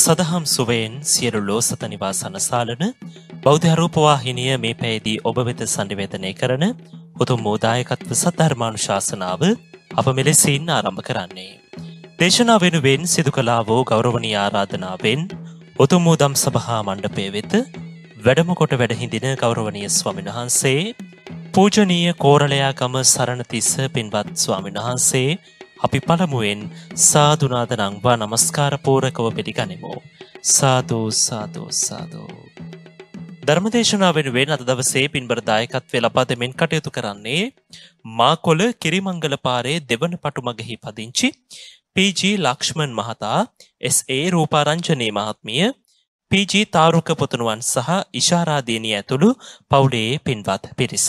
සදහම් සුවයෙන් සියලු ලෝසත නිවා සනසාලන බෞධරූපවාහිනිය මේ පැයිදී ඔබ වෙත සඩිවේදනය කරන උතුම් මෝදායකත්ව සද්ධර්මාණු ශාසනාව අප මෙලෙසින් ආරම්භ කරන්නේ. දේශනා වෙනුවෙන් සිදු කලාවෝ ගෞරවනී ආරාධනාවෙන් උතුම් මූදම් සභහා මණ්ඩපය වෙත වැඩමකොට වැඩහිඳින ගෞරවනය ස්වාමින් වහන්සේ පූජනීය කෝරලයාගම සරණතිස්ස පින්වත් ස්වාමින් වහන්සේ අපි පළමුුවෙන් සාධනාද නංවා නමස්කාර පෝරකව පිළිගනිමු. සාධූ සාධූ සාධූ. ධර්මදේශනා වෙනුවෙන් අද දවසේ පින්බරදායකත්වය ලබා දෙමෙන් කටයුතු කරන්නේ මාකොල කිරිමංගල පාරේ දෙවන පටුමගෙහි පදිංචි පජ ලක්ෂ්මන් මහතා එස්ඒ රූපාරංචනය මහත්මිය පජ තාරුක පොතනුවන් සහ ඉශාරාදීනී ඇතුළු පවුලේ පින්වත් පිරිස.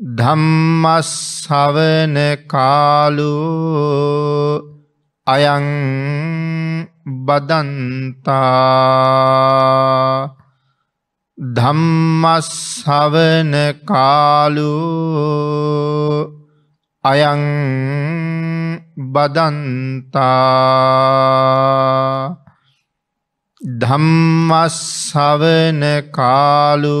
ධම්මස්හවන කාලු අයං බදන්තා ධම්මස්හවන කාලු අයං බදන්තා ධම්මස්හවන කාලු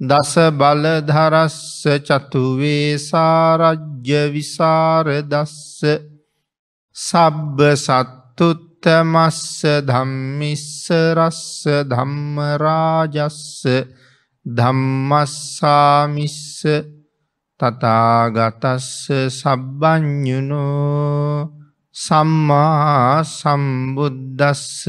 දස බලධරස්ස චතුවේසාරජ්‍ය විසාර දස්ස සබ්බ සත්තුත්තමස්ස ධම්මිස්ස රස්ස ධම්මරාජස්ස ධම්මස්සාමිස්ස තතාගතස්ස සබ්බ්ඥුනෝ සම්මා සම්බුද්දස්ස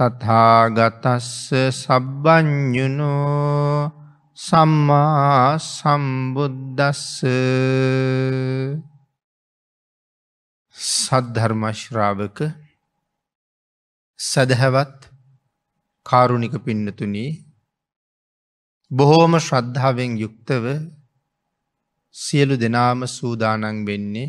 තථාගතස්ස සබ්බඥුනෝ සම්මා සම්බුද්දස්ස සද්ධර්මශ්‍රාවක සැදහැවත් කාරුණික පින්නතුනී බොහෝම ශ්‍රද්ධාවෙන් යුක්තව සියලු දෙනාම සූදානන් වෙන්නේ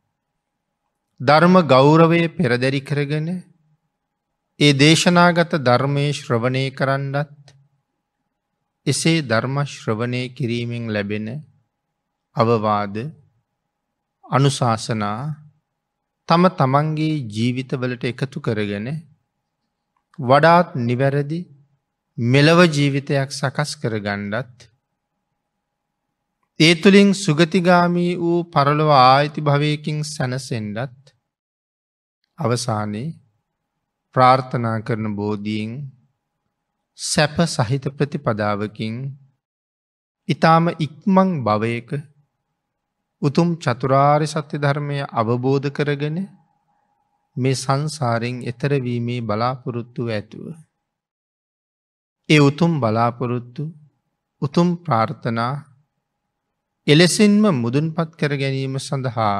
ධර්ම ගෞරවය පෙරදැරි කරගෙන ඒ දේශනාගත ධර්මය ශ්‍රවණය කරන්නත් එසේ ධර්මශ්‍රවණය කිරීමෙන් ලැබෙන අවවාද අනුශාසනා තම තමන්ගේ ජීවිතවලට එකතු කරගෙන වඩාත් නිවැරදි මෙලව ජීවිතයක් සකස් කරගණ්ඩත් ඒ තුළින් සුගතිගාමී වූ පරලොව ආයිති භවයකින් සැනසෙන්ඩත් අවසානයේ ප්‍රාර්ථනා කරන බෝධීෙන් සැප සහිත ප්‍රතිපදාවකින් ඉතාම ඉක්මං භවයක උතුම් චතුරාරි සත්‍ය ධර්මය අවබෝධ කරගෙන මේ සංසාරෙන් එතරවීමේ බලාපොරොත්තු ඇතුව. ඒ උතුම් බලාපොරොත්තු උතුම් ප්‍රාර්ථනා එලෙසින්ම මුදුන්පත් කර ගැනීම සඳහා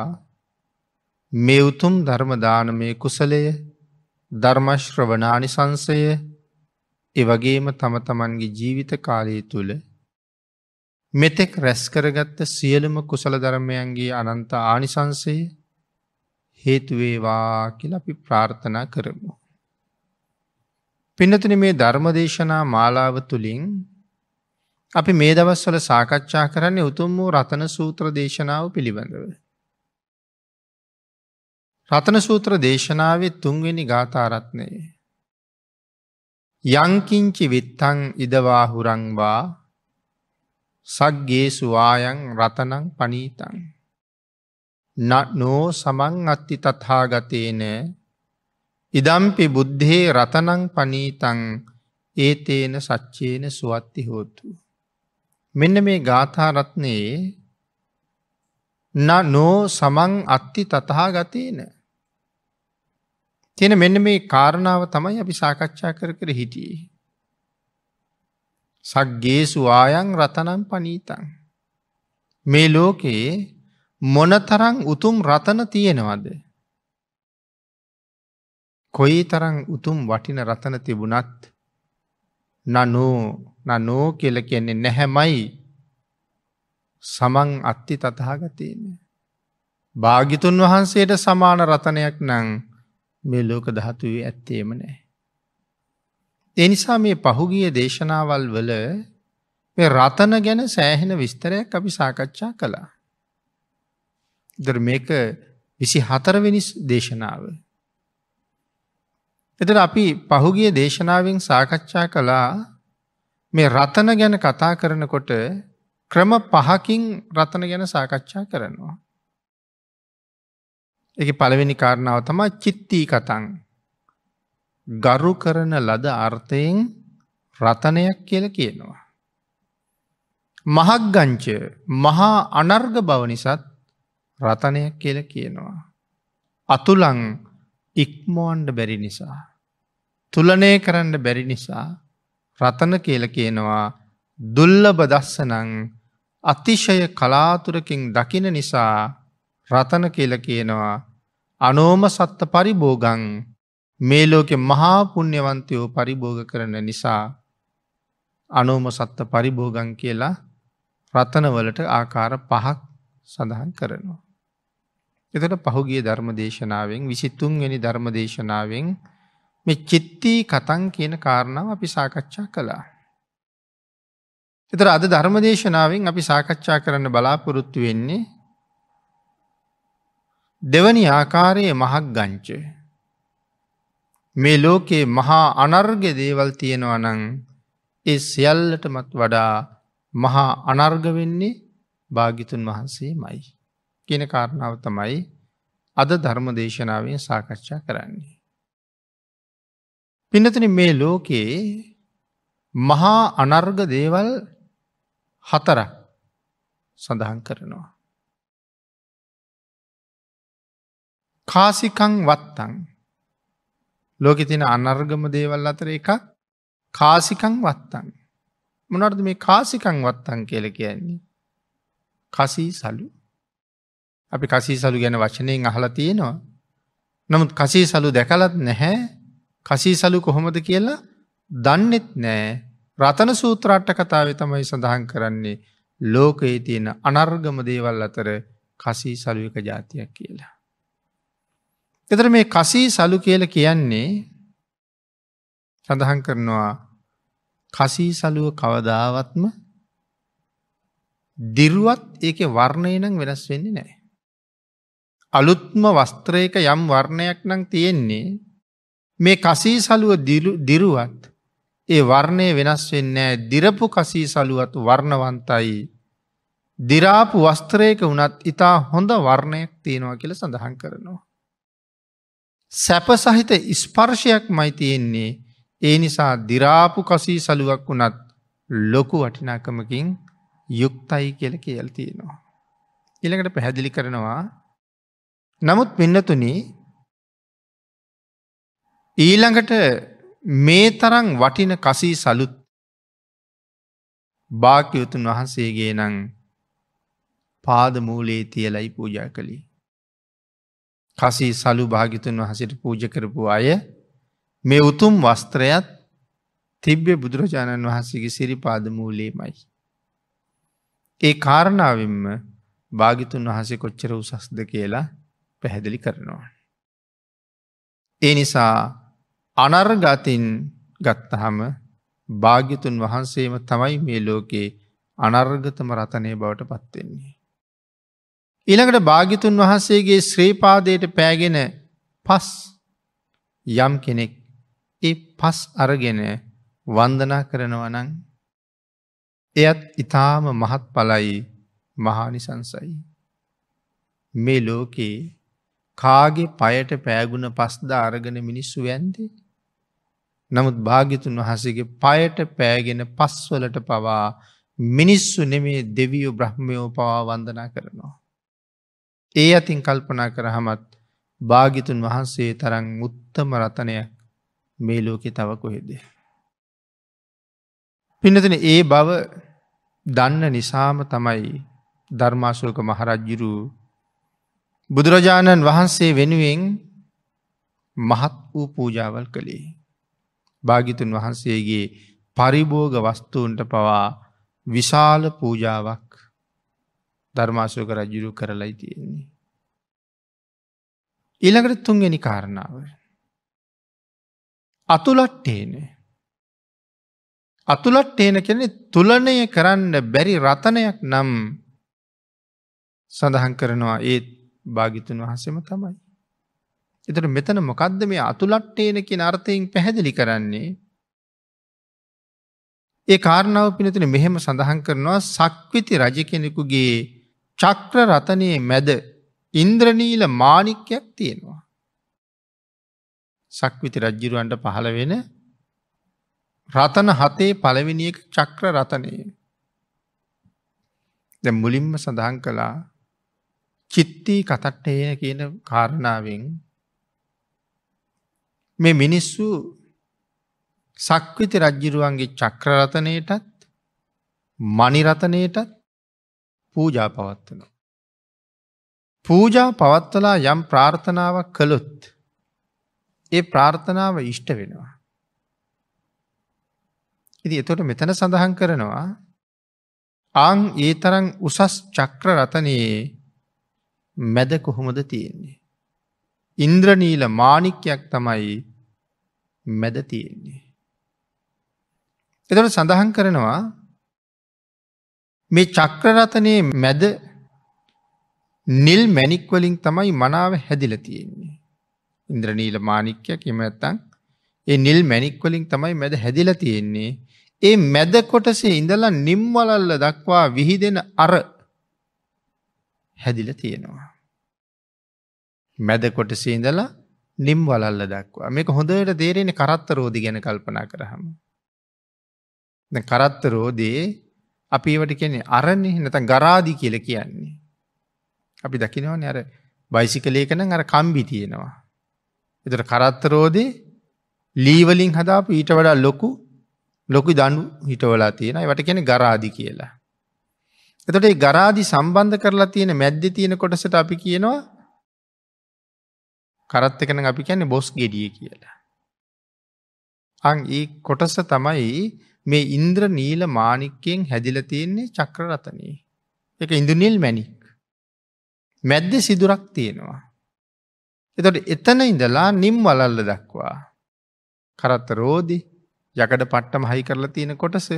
මේ උතුම් ධර්මදානමය කුසලය ධර්මශ්‍රවනානිසංසය එවගේම තම තමන්ගේ ජීවිත කාලය තුළ මෙතෙක් රැස්කරගත්ත සියලුම කුසල ධර්මයන්ගේ අනන්ත ආනිසංසය හේතුවේවා කියල අපි ප්‍රාර්ථනා කරමු. පිනතින මේ ධර්මදේශනා මාලාව තුළින් අපි මේ දවස්වල සාකච්ඡා කරන්නේ උතුම් වූ රතන සූත්‍ර දේශනාව පිළිබඳව. රතන සූත්‍ර දේශනාවේ තුන්වෙනි ගාථාරත්නය. යංකිංචි විත්තං ඉදවාහුරංවා සක්ගේ සුවායන් රතනං පනීතං. නෝ සමං අත්ති තත්හාගතේන ඉදම්පි බුද්ධේ රතනං පනීතං ඒතේන සච්චේන සුවත්ති හෝතු. මෙන්න මේ ගාථාරත්නයේ නෝ සමං අත්ති තතහාගතේන තියෙන මෙන්න මේ කාරණාව තමයි අපි සාකච්ඡා කර කර හිටියේ. සක්ගේසු ආයන් රතනම් පනීතන්. මේ ලෝකයේ මොනතරං උතුම් රතන තියෙනවද. කොයි තරං උතුම් වටින රතන තිබුණත් නනෝ නනෝ කියල කියන්නේ නැහැමයි සමන් අත්ති තතහාගතයන. භාගිතුන් වහන්සේට සමාන රතනයක් නං මේ ලෝක ධාතුවේ ඇත්තේම නෑ. ඒ නිසා මේ පහුගිය දේශනාවල් වල මේ රතන ගැන සෑහෙන විස්තරයක් අපි සාකච්ඡා කළා. දර මේක විසි හතරවෙනි දේශනාව. එතට අපි පහුගිය දේශනාවෙන් සාකච්ඡා කළා මේ රතන ගැන කතා කරනකොට ක්‍රම පහකින් රතන ගැන සාකච්ඡා කරනවා. එක පළවෙනි කාරණාව තමා චිත්තී කතන් ගරු කරන ලද අර්ථයෙන් රතනයක් කියල කියනවා. මහක්ගංච මහා අනර්ග බව නිසත් රතනයක් කියල කියනවා. අතුලං ඉක්මෝන්ඩ බැරි නිසා. තුලනය කරන්න බැරි නිසා රතන කියල කියනවා දුල්ලබ දස්සනං අතිශය කලාතුරකින් දකින නිසා රතන කියල කියනවා අනෝම සත්ත පරිභෝගං මේ ලෝකෙ මහා පුුණ්‍යවන්තයෝ පරිභෝග කරන නිසා අනෝම සත්ත පරිභෝගං කියලා රතනවලට ආකාර පහක් සඳහන් කරනවා. එතට පහුගිය ධර්ම දේශනාවෙන් විසිත්තුන්ගනි ධර්ම දේශනාවෙන් මෙ චිත්තී කතන් කියන කාරණාව අපි සාකච්ඡා කළා. එතර අද ධර්මදේශනාවෙන් අපි සාකච්ඡා කරන්න බලාපොරොත්තු වෙන්නේ දෙවනි ආකාරයේ මහක් ගංච. මේ ලෝකයේ මහා අනර්ග දේවල් තියෙනවා නං ඒ සියල්ලටමත් වඩා මහා අනර්ග වෙන්නේ භාගිතුන් වහන්සේ මයි. කියන කාරණාව තමයි අද ධර්ම දේශනාවෙන් සාකච්ඡා කරන්නේ. පිනතන මේ ලෝකයේ මහා අනර්ග දේවල් හතර සඳහන් කරනවා. කාසිකං වත්තං ලෝකෙ තින අනර්ගම දේවල් අතර එක කාසිකං වත්තන් මොනර්ද මේ කාසිකං වත්තන් කියල කියන්නේ කසී සලු අපි කසී සලු ගැන වචනයෙන් අහල තියෙනවා නමුත් කසී සලු දැකලත් නැහැ කසී සලු කොහොමද කියලා දන්නෙත් නෑ රතන සූත්‍රට්ට කතාව තමයි සඳහන් කරන්නේ ලෝකයේ තියෙන අනර්ගම දේවල් අතර කසී සලු එක ජාතියක් කියලා එතර මේ කසී සලු කියල කියන්නේ සඳහන් කරනවා කසී සලුව කවදාවත්ම දිරුවත් ඒක වර්ණයනං වෙනස් වෙන්නේ නෑ. අලුත්ම වස්ත්‍රයක යම් වර්ණයක් නං තියෙන්නේ මේ කසී සලුව දිරුවත් ඒ වර්ණය වෙනස් වෙන්නෑ දිරපු කසී සලුවත් වර්ණවන්තයි දිරාපු වස්ත්‍රයක වනත් ඉතා හොඳ වර්ණයක් තියෙනවා කියල සඳහන් කරනවා. සැප සහිත ස්පර්ශයක් මයිතියෙන්නේ ඒ නිසා දිරාපු කසී සලුවක් වුණත් ලොකු වටිනාකමකින් යුක්තයි කියල කියල්තියෙනවා. ඉළඟට පැහැදිලි කරනවා නමුත් පින්නතුනි ඊළඟට මේ තරං වටින කසී සලුත් භාකයුතුන් වහන්සේගේ නං පාදමූලේ තියලයි පූජා කළී. කසී සලු භාගිතුන් වහසට පූජ කරපු අය මේ උතුම් වස්ත්‍රයත් තිබ්‍ය බුදුරජාණන් වහන්සේගේ සිරිපාදමූලේමයි. ඒ කාරණාවෙන්ම භාගිතුන් වහසේ කොච්චර උසස්ද කියලා පැහැදිලි කරනවා. ඒ නිසා අනර්ගතින් ගත්තහම භාගිතුන් වහන්සේම තමයි මේ ලෝකයේ අනර්ගතම රතනය බවට පත්වෙන්නේ. ඉළඟට භාගිතුන් වහන්සේගේ ශ්‍රීපාදයට පෑගෙන පස් යම් කෙනෙක් ඒ පස් අරගෙන වන්දනා කරනවනං එයත් ඉතාම මහත් පලයි මහානිසංසයි. මේ ලෝකයේ කාගේ පයට පෑගුණ පස්දා අරගෙන මිනිස්සු ඇන්දේ. නමුත් භාගිතුන් වහසගේ පයට පෑගෙන පස්වලට පවා මිනිස්සු නෙමේ දෙවියෝ බ්‍රහ්මයෝ පවා වන්දනා කරනවා. ඒ අතින් කල්පනා කරහමත් භාගිතුන් වහන්සේ තරං උත්තම රතනයක් මේ ලෝකෙ තව කොහෙදේ. පිනතින ඒ බව දන්න නිසාම තමයි ධර්මාශුල්ක මහරජ්ජිරු බුදුරජාණන් වහන්සේ වෙනුවෙන් මහත් වූ පූජාවල් කළේ. භාගිතුන් වහන්සේගේ පරිභෝග වස්තුූන්ට පවා විශාල පූජාවක් ධර්මාශෝක රජුරු කරලයි තියෙන්නේ. ඊළඟට තුන්ගනි කාරණාව. අතුලට්ටේන අතුලට්ටේන කෙනෙ තුලනය කරන්න බැරි රතනයක් නම් සඳහන් කරනවා ඒත් භාගිතුන් වහසම තමයි. එතට මෙතන මොකක්ද මේ අතුලට්ටේනකින් අර්ථයෙන් පැහැදිලි කරන්නේ ඒ කාරණාව පිනතින මෙහෙම සඳහන් කරනවා සක්විති රජ කෙනෙකුගේ චක්‍ර රතනයේ මැද ඉන්ද්‍රනීල මානික්‍යයක් තියෙනවා. සක්විති රජ්ජිරුවන්ට පහළ වෙන රතන හතේ පළවිනිියක චක්‍ර රතනය. දැ මුලින්ම සඳහන් කළා චිත්තී කතට්ටේන කියන කාරණාවෙන් මේ මිනිස්සු සක්විති රජ්ජිරුවන්ගේ චක්‍රරතනයටත් මනිරතනයටත් පූජා පවත්වනවා. පූජා පවත්වලා යම් ප්‍රාර්ථනාවක් කළොත් ඒ ප්‍රාර්ථනාව ඉෂ්ට වෙනවා. ඉති එතොට මෙතන සඳහන් කරනවා ආං ඒ තරං උසස් චක්‍ර රතනයේ මැද කොහොමද තියෙන්නේ. ඉන්ද්‍රනීල මානික්‍යයක් තමයි මැද තියෙන්නේ. එතොට සඳහන් කරනවා මේ චක්‍රරතනය මැද නිල් මැනික්වලින් තමයි මනාව හැදිල තියෙන්නේ. ඉන්ද්‍රනීල මානික්‍යයක් එම ඇත්තං ඒ නිල් මැනික්වලින් තමයි මැද හැදිල තියෙන්නේ. ඒ මැද කොටසේ ඉඳලා නිම්වලල්ල දක්වා විහිදෙන අර හැදිල තියෙනවා. මැද කොටසේ ඉඳලා නිම්වලල්ල දක්වා මේක හොඳට තේරෙන කරත්ත රෝධි ගැන කල්පනා කරහම. කරත්ත රෝධයේ අපි ඒවට කියන්නේ අරන්නේ නැත ගරාදි කියල කියන්නේ. අපි දකිනවන අර බයිසිකලේකන අර කම්බි තියෙනවා. එතට කරත්තරෝදේ ලීවලින් හදාපු ඊට වඩා ලොකු ලොකු දඩු හිටවලා තියෙනයි වට කෙන ගරාදි කියලා. එතට ඒ ගරාදි සම්බන්ධ කරලා තියෙන මැද්ද තියෙන කොටසට අපි කියනවා කරත් එකන අපි කියන්නේ බොස් ගෙඩිය කියලා. අං ඒ කොටස තමයි මේ ඉන්ද්‍ර නීල මානික්කයෙන් හැදිල තියෙන්නේ චක්‍රරතනී. එක ඉඳුනිල් මැනික්. මැද්ද සිදුරක් තියෙනවා. එතට එතන ඉඳලා නිම් වලල්ල දක්වා. කරත්ත රෝදි යකඩ පට්ටම හයි කරලා තියෙන කොටස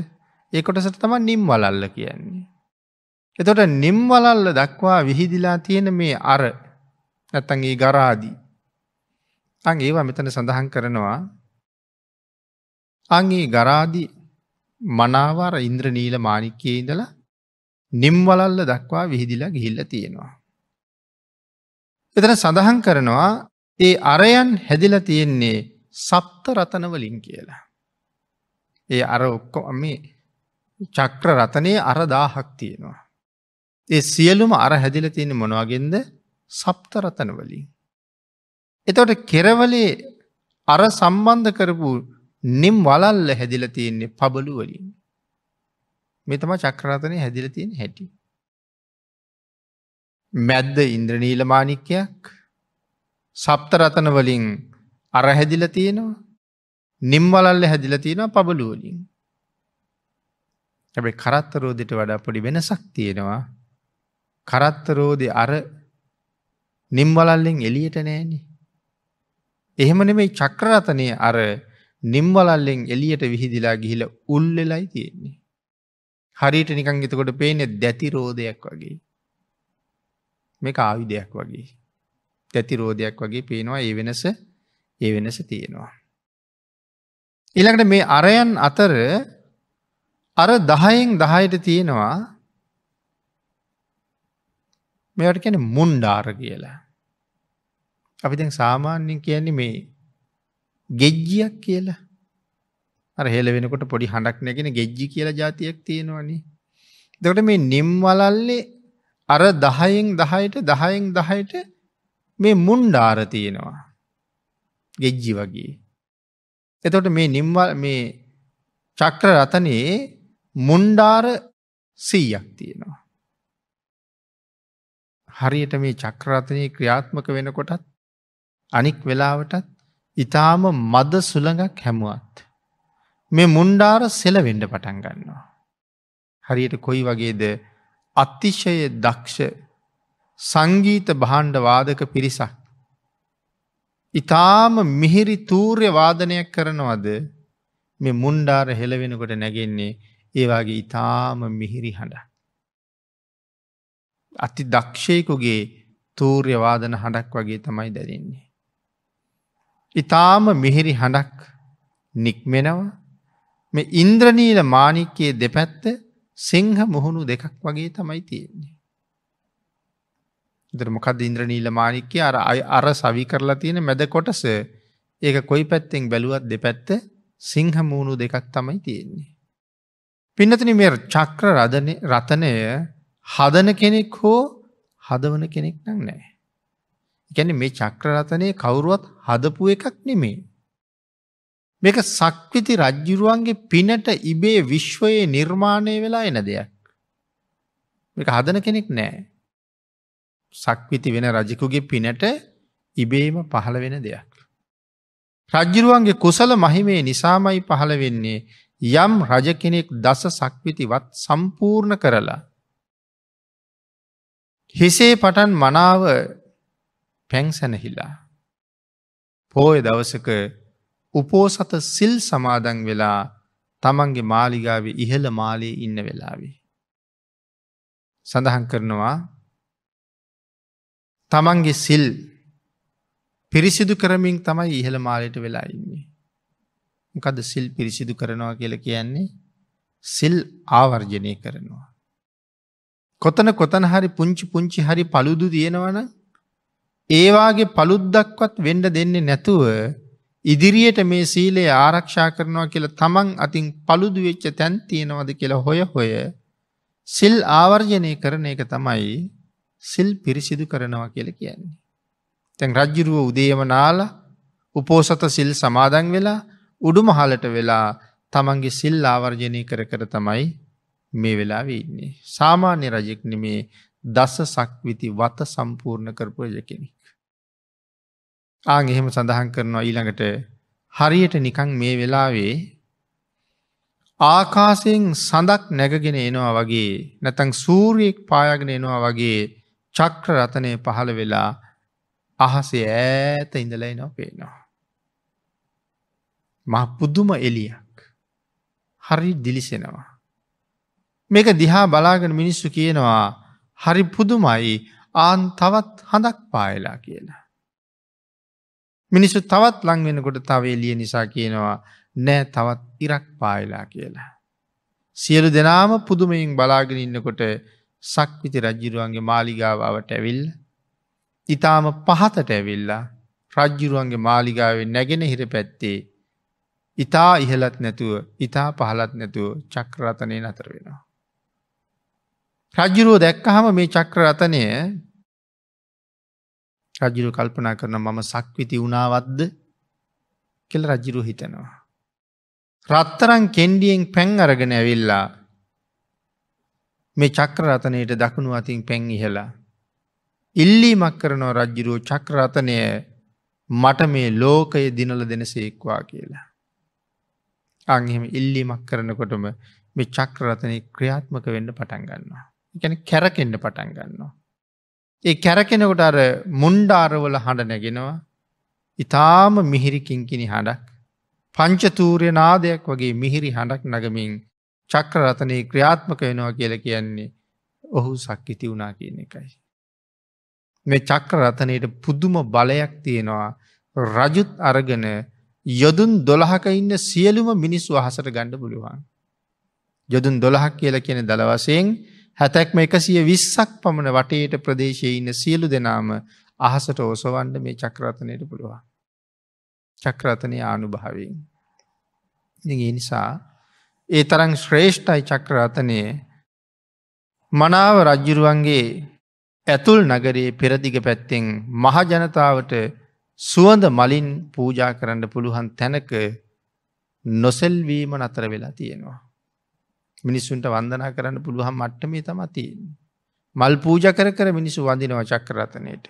ඒ කොටසට තම නිම් වලල්ල කියන්නේ. එතොට නිම් වලල්ල දක්වා විහිදිලා තියෙන මේ අර නැත්තගේ ගරාදී. අං ඒවා මෙතන සඳහන් කරනවා අංගේ ගරාදී මනාවර ඉන්ද්‍රනීල මානික්කයේ ඉඳලා නිම්වලල්ල දක්වා විහිදිලා ගිහිල්ල තියෙනවා. එතන සඳහන් කරනවා ඒ අරයන් හැදිල තියෙන්නේ සප්ත රතනවලින් කියලා. ඒ අර ඔක්කො මේ චක්‍ර රතනයේ අරදාහක් තියෙනවා. ඒ සියලුම අර හැදිල තියෙන මොනවාගෙන්ද සප්ත රතනවලින්. එතවට කෙරවලේ අර සම්බන්ධ කරපු නෙම් වලල්ල හැදිල තියෙන්නේ පබලු වලින්. මෙතම චක්‍රාතනය හැදිල තියෙන හැටි. මැද්ද ඉන්ද්‍රනීල මානික්‍යයක් සප්තරතන වලින් අර හැදිල තියෙනවා නිම්වලල්ල හැදිල තියෙනවා පබලුවලින්. හැබැ කරත්තරෝදෙට වඩා පොඩි වෙනසක් තියෙනවා කරත්තරෝදෙ අර නිම්වලල්ලෙන් එලියට නෑනි. එහෙම නෙමයි චක්‍රාතනය අර නිම්වලල්ලෙන් එලියට විහිදිලා ගිහිල උල්ලෙලයි තියෙන්නේ. හරිට නිකං එතකොට පේනෙ දැතිරෝධයක් වගේ. මේ ආවිදයක් වගේ. දැතිරෝධයක් වගේ පේනවා ඒ වෙනස ඒ වෙනස තියෙනවා. ඉළඟට මේ අරයන් අතර අර දහයෙන් දහයට තියෙනවා මෙවට කැන මුන්්ඩාර කියලා. අපි දැන් සාමාන්‍යෙන් කියන්නේ මේ ගෙජ්ජියක් කියලා අර හෙල වෙනකොට පොඩි හඬක් නැගෙන ගෙජ්ජි කියලා ජාතියක් තියෙනවනේ. එතකොට මේ නිම් වලල්ලේ අර 10න් 10ට 10න් 10ට මේ මුණ්ඩාර තියෙනවා. ගෙජ්ජි වගේ. එතකොට මේ නිම් මේ චක්‍ර රතනේ මුණ්ඩාර 100ක් තියෙනවා. හරියට මේ චක්‍ර රතනේ ක්‍රියාත්මක වෙනකොටත් අනික් වෙලාවටත් ඉතාම මද සුළඟක් හැමුවත්. මේ මුන්්ඩාර සෙලවෙඩ පටන් ගන්නවා. හරියට කොයි වගේද අතිශය දක්ෂ සංගීත භාණ්ඩ වාදක පිරිසක්. ඉතාම මිහිරි තූර්ය වාදනයක් කරනවද මේ මුන්්ඩාර හෙළවෙනකොට නැගෙන්නේ ඒවාගේ ඉතාම මිහිරි හඬ. අති දක්ෂයකුගේ තූර්ය වාදන හඬක් වගේ තමයි දැරන්නේ. ඉතාම මිහිරි හඬක් නික්මෙනව මේ ඉන්ද්‍රනීල මානික්කයේ දෙපැත්ත සිංහ මුහුණු දෙකක් වගේ තමයි තියෙන්නේ. දරමකද ඉන්ද්‍රනීල මානික්කය අර අර සවි කරලා තියෙන මැද කොටස ඒක කොයි පැත්තෙන් බැලුවත් දෙපැත්ත සිංහ මූුණු දෙකක් තමයි තියෙන්නේ. පින්නතින මේ චක්‍ර රතනය හදන කෙනෙක් හෝ හදවන කෙනෙක් නම් නෑ. කියන්නේ මේ චක්‍රරතනේ කවුරුවත් හදපු එකක් නෙමේ. මේක සක්විති රජ්ජුරුවන්ගේ පිනට ඉබේ විශ්වයේ නිර්මාණය වෙලා එන දෙයක්. මේක හදන කෙනෙක් නෑ. සක්විති වෙන රජකුගේ පිනට ඉබේම පහළ වෙන දෙයක්. රජ්ජුරුවන්ගේ කුසල මහිමේ නිසාමයි පහළ වෙන්නේ යම් රජ කෙනෙක් දස සක්විතිවත් සම්පූර්ණ කරලා. හිසේ පටන් මනාව පැංසැනහිලා. පෝය දවසක උපෝසත සිල් සමාදන් වෙලා තමන්ගේ මාලිගාව ඉහළ මාලයේ ඉන්න වෙලාවේ. සඳහන් කරනවා තමන්ගේ සිල් පිරිසිදු කරමින් තමයි ඉහළ මාලයට වෙලා ඉන්නේ. මොකද සිල් පිරිසිදු කරනවා කියල කියන්නේ සිල් ආවර්ජනය කරනවා. කොතන කොතන හරි පුංචි පුංචි හරි පළුදු තියෙනවන ඒවාගේ පළුද්දක්වත් වෙන්ඩ දෙන්නේ නැතුව ඉදිරියට මේ සීලේ ආරක්ෂා කරනවා කියලා තමන් අතින් පළුදු වෙච්ච තැන් තියෙනවද කියලා හොය හොය සිල් ආවර්ජනය කරන එක තමයි සිල් පිරිසිදු කරනවා කියල කියන්නේ. තැන් රජ්ජිරුව උදේම නාල උපෝසත සිල් සමාදන් වෙලා උඩු මහලට වෙලා තමන්ගේ සිල් ආවර්ජනය කර කර තමයි මේ වෙලා වෙන්නේ. සාමාන්‍ය රජෙක් නෙමේ දස සක්විති වත සම්පූර්ණ කරපුයජකෙන. ආන් එහෙම සඳහන් කරනවා ඊළඟට හරියට නිකං මේ වෙලාවේ ආකාසයෙන් සඳක් නැගගෙන එනවා වගේ නැතං සූරියෙක් පායගෙන එනවා වගේ චක්‍ර රතනය පහළ වෙලා අහසේ ඈත ඉඳලයි නො පේනවා. මහ පුදුම එලියක් හරි දිලිසෙනවා. මේක දිහා බලාගෙන මිනිස්සු කියනවා හරි පුදුමයි ආන් තවත් හඳක් පායලා කියලා. මිනිස්සු තවත් ලංවෙනකොට තව එලිය නිසා කියනවා නෑ තවත් ඉරක් පායලා කියලා. සියලු දෙනාම පුදුමයින් බලාගෙන ඉන්නකොට සක්විති රජ්ජිරුවන්ගේ මාලිගාවට ඇවිල් ඉතාම පහතට ඇවිල්ලා රජ්ජිරුවන්ගේ මාලිගාවේ නැගෙන හිර පැත්තේ ඉතා ඉහලත් නැතුව ඉතා පහලත් නැතුව චක්‍රරතනය නතර වෙනවා. රජ්ජුරුව දැක්කහම මේ චක්‍රරතනය රජුරු කල්පනා කරන මම සක්විති වුණාවත්ද කෙල රජිරු හිතනවා. රත්තරං කෙන්ඩියෙන් පැන් අරගෙන ඇවිල්ලා මේ චක්‍රරතනයට දකුණු අතින් පැන් ඉහලා. ඉල්ලීමක් කරනෝ රජ්ජිරුව චක්‍රරතනය මට මේ ලෝකය දිනල දෙන සේක්වා කියලා. අංහෙම ඉල්ලීමක් කරනකොටම මේ චක්‍රරතනය ක්‍රියාත්මක වෙන්න පටන් ගන්නවා. එකන කැරකෙන්ඩ පටන් ගන්නවා. ඒ කැරකෙනකොට අර මුන්්ඩාරවල හඬ නැගෙනවා ඉතාම මිහිරිකින්කිනි හඬක් පංචතූරය නාදයක් වගේ මිහිරි හඬක් නගමින් චක්‍රරතනය ක්‍රියාත්මක වෙනවා කියල කියන්නේ ඔහු සක්කිති වුණා කියන එකයි. මේ චක්‍රරතනයට පුදුම බලයක් තියෙනවා රජුත් අරගෙන යොදුන් දොළහක ඉන්න සියලුම මිනිස් වහසට ගණඩ පුළුවන්. යොදුන් දොළහක් කියල කියන දළවසයෙන් හැතැක්ම එකසිය විස්සක් පමණ වටේට ප්‍රදේශයේ ඉන්න සියලු දෙනාම අහසට ඕසවන්න මේ චක්‍රතනයට පුළුවන්. චක්‍රතනය ආනුභාවයෙන්. ඉ නිසා ඒ තරං ශ්‍රේෂ්ඨයි චක්‍රාතනය මනාව රජ්ජුරුවන්ගේ ඇතුල් නගරයේ පෙරදිග පැත්තෙන් මහජනතාවට සුවඳ මලින් පූජා කරන්න පුළුවන් තැනක නොසෙල්වීම නතර වෙලා තියෙනවා. මිනිස්සුන්ට වන්දනා කරන්න පුළුවන් මට්ටමේ තම තියෙන්. මල් පූජ කර කර මිනිසු වඳනව චක්‍රරතනයට.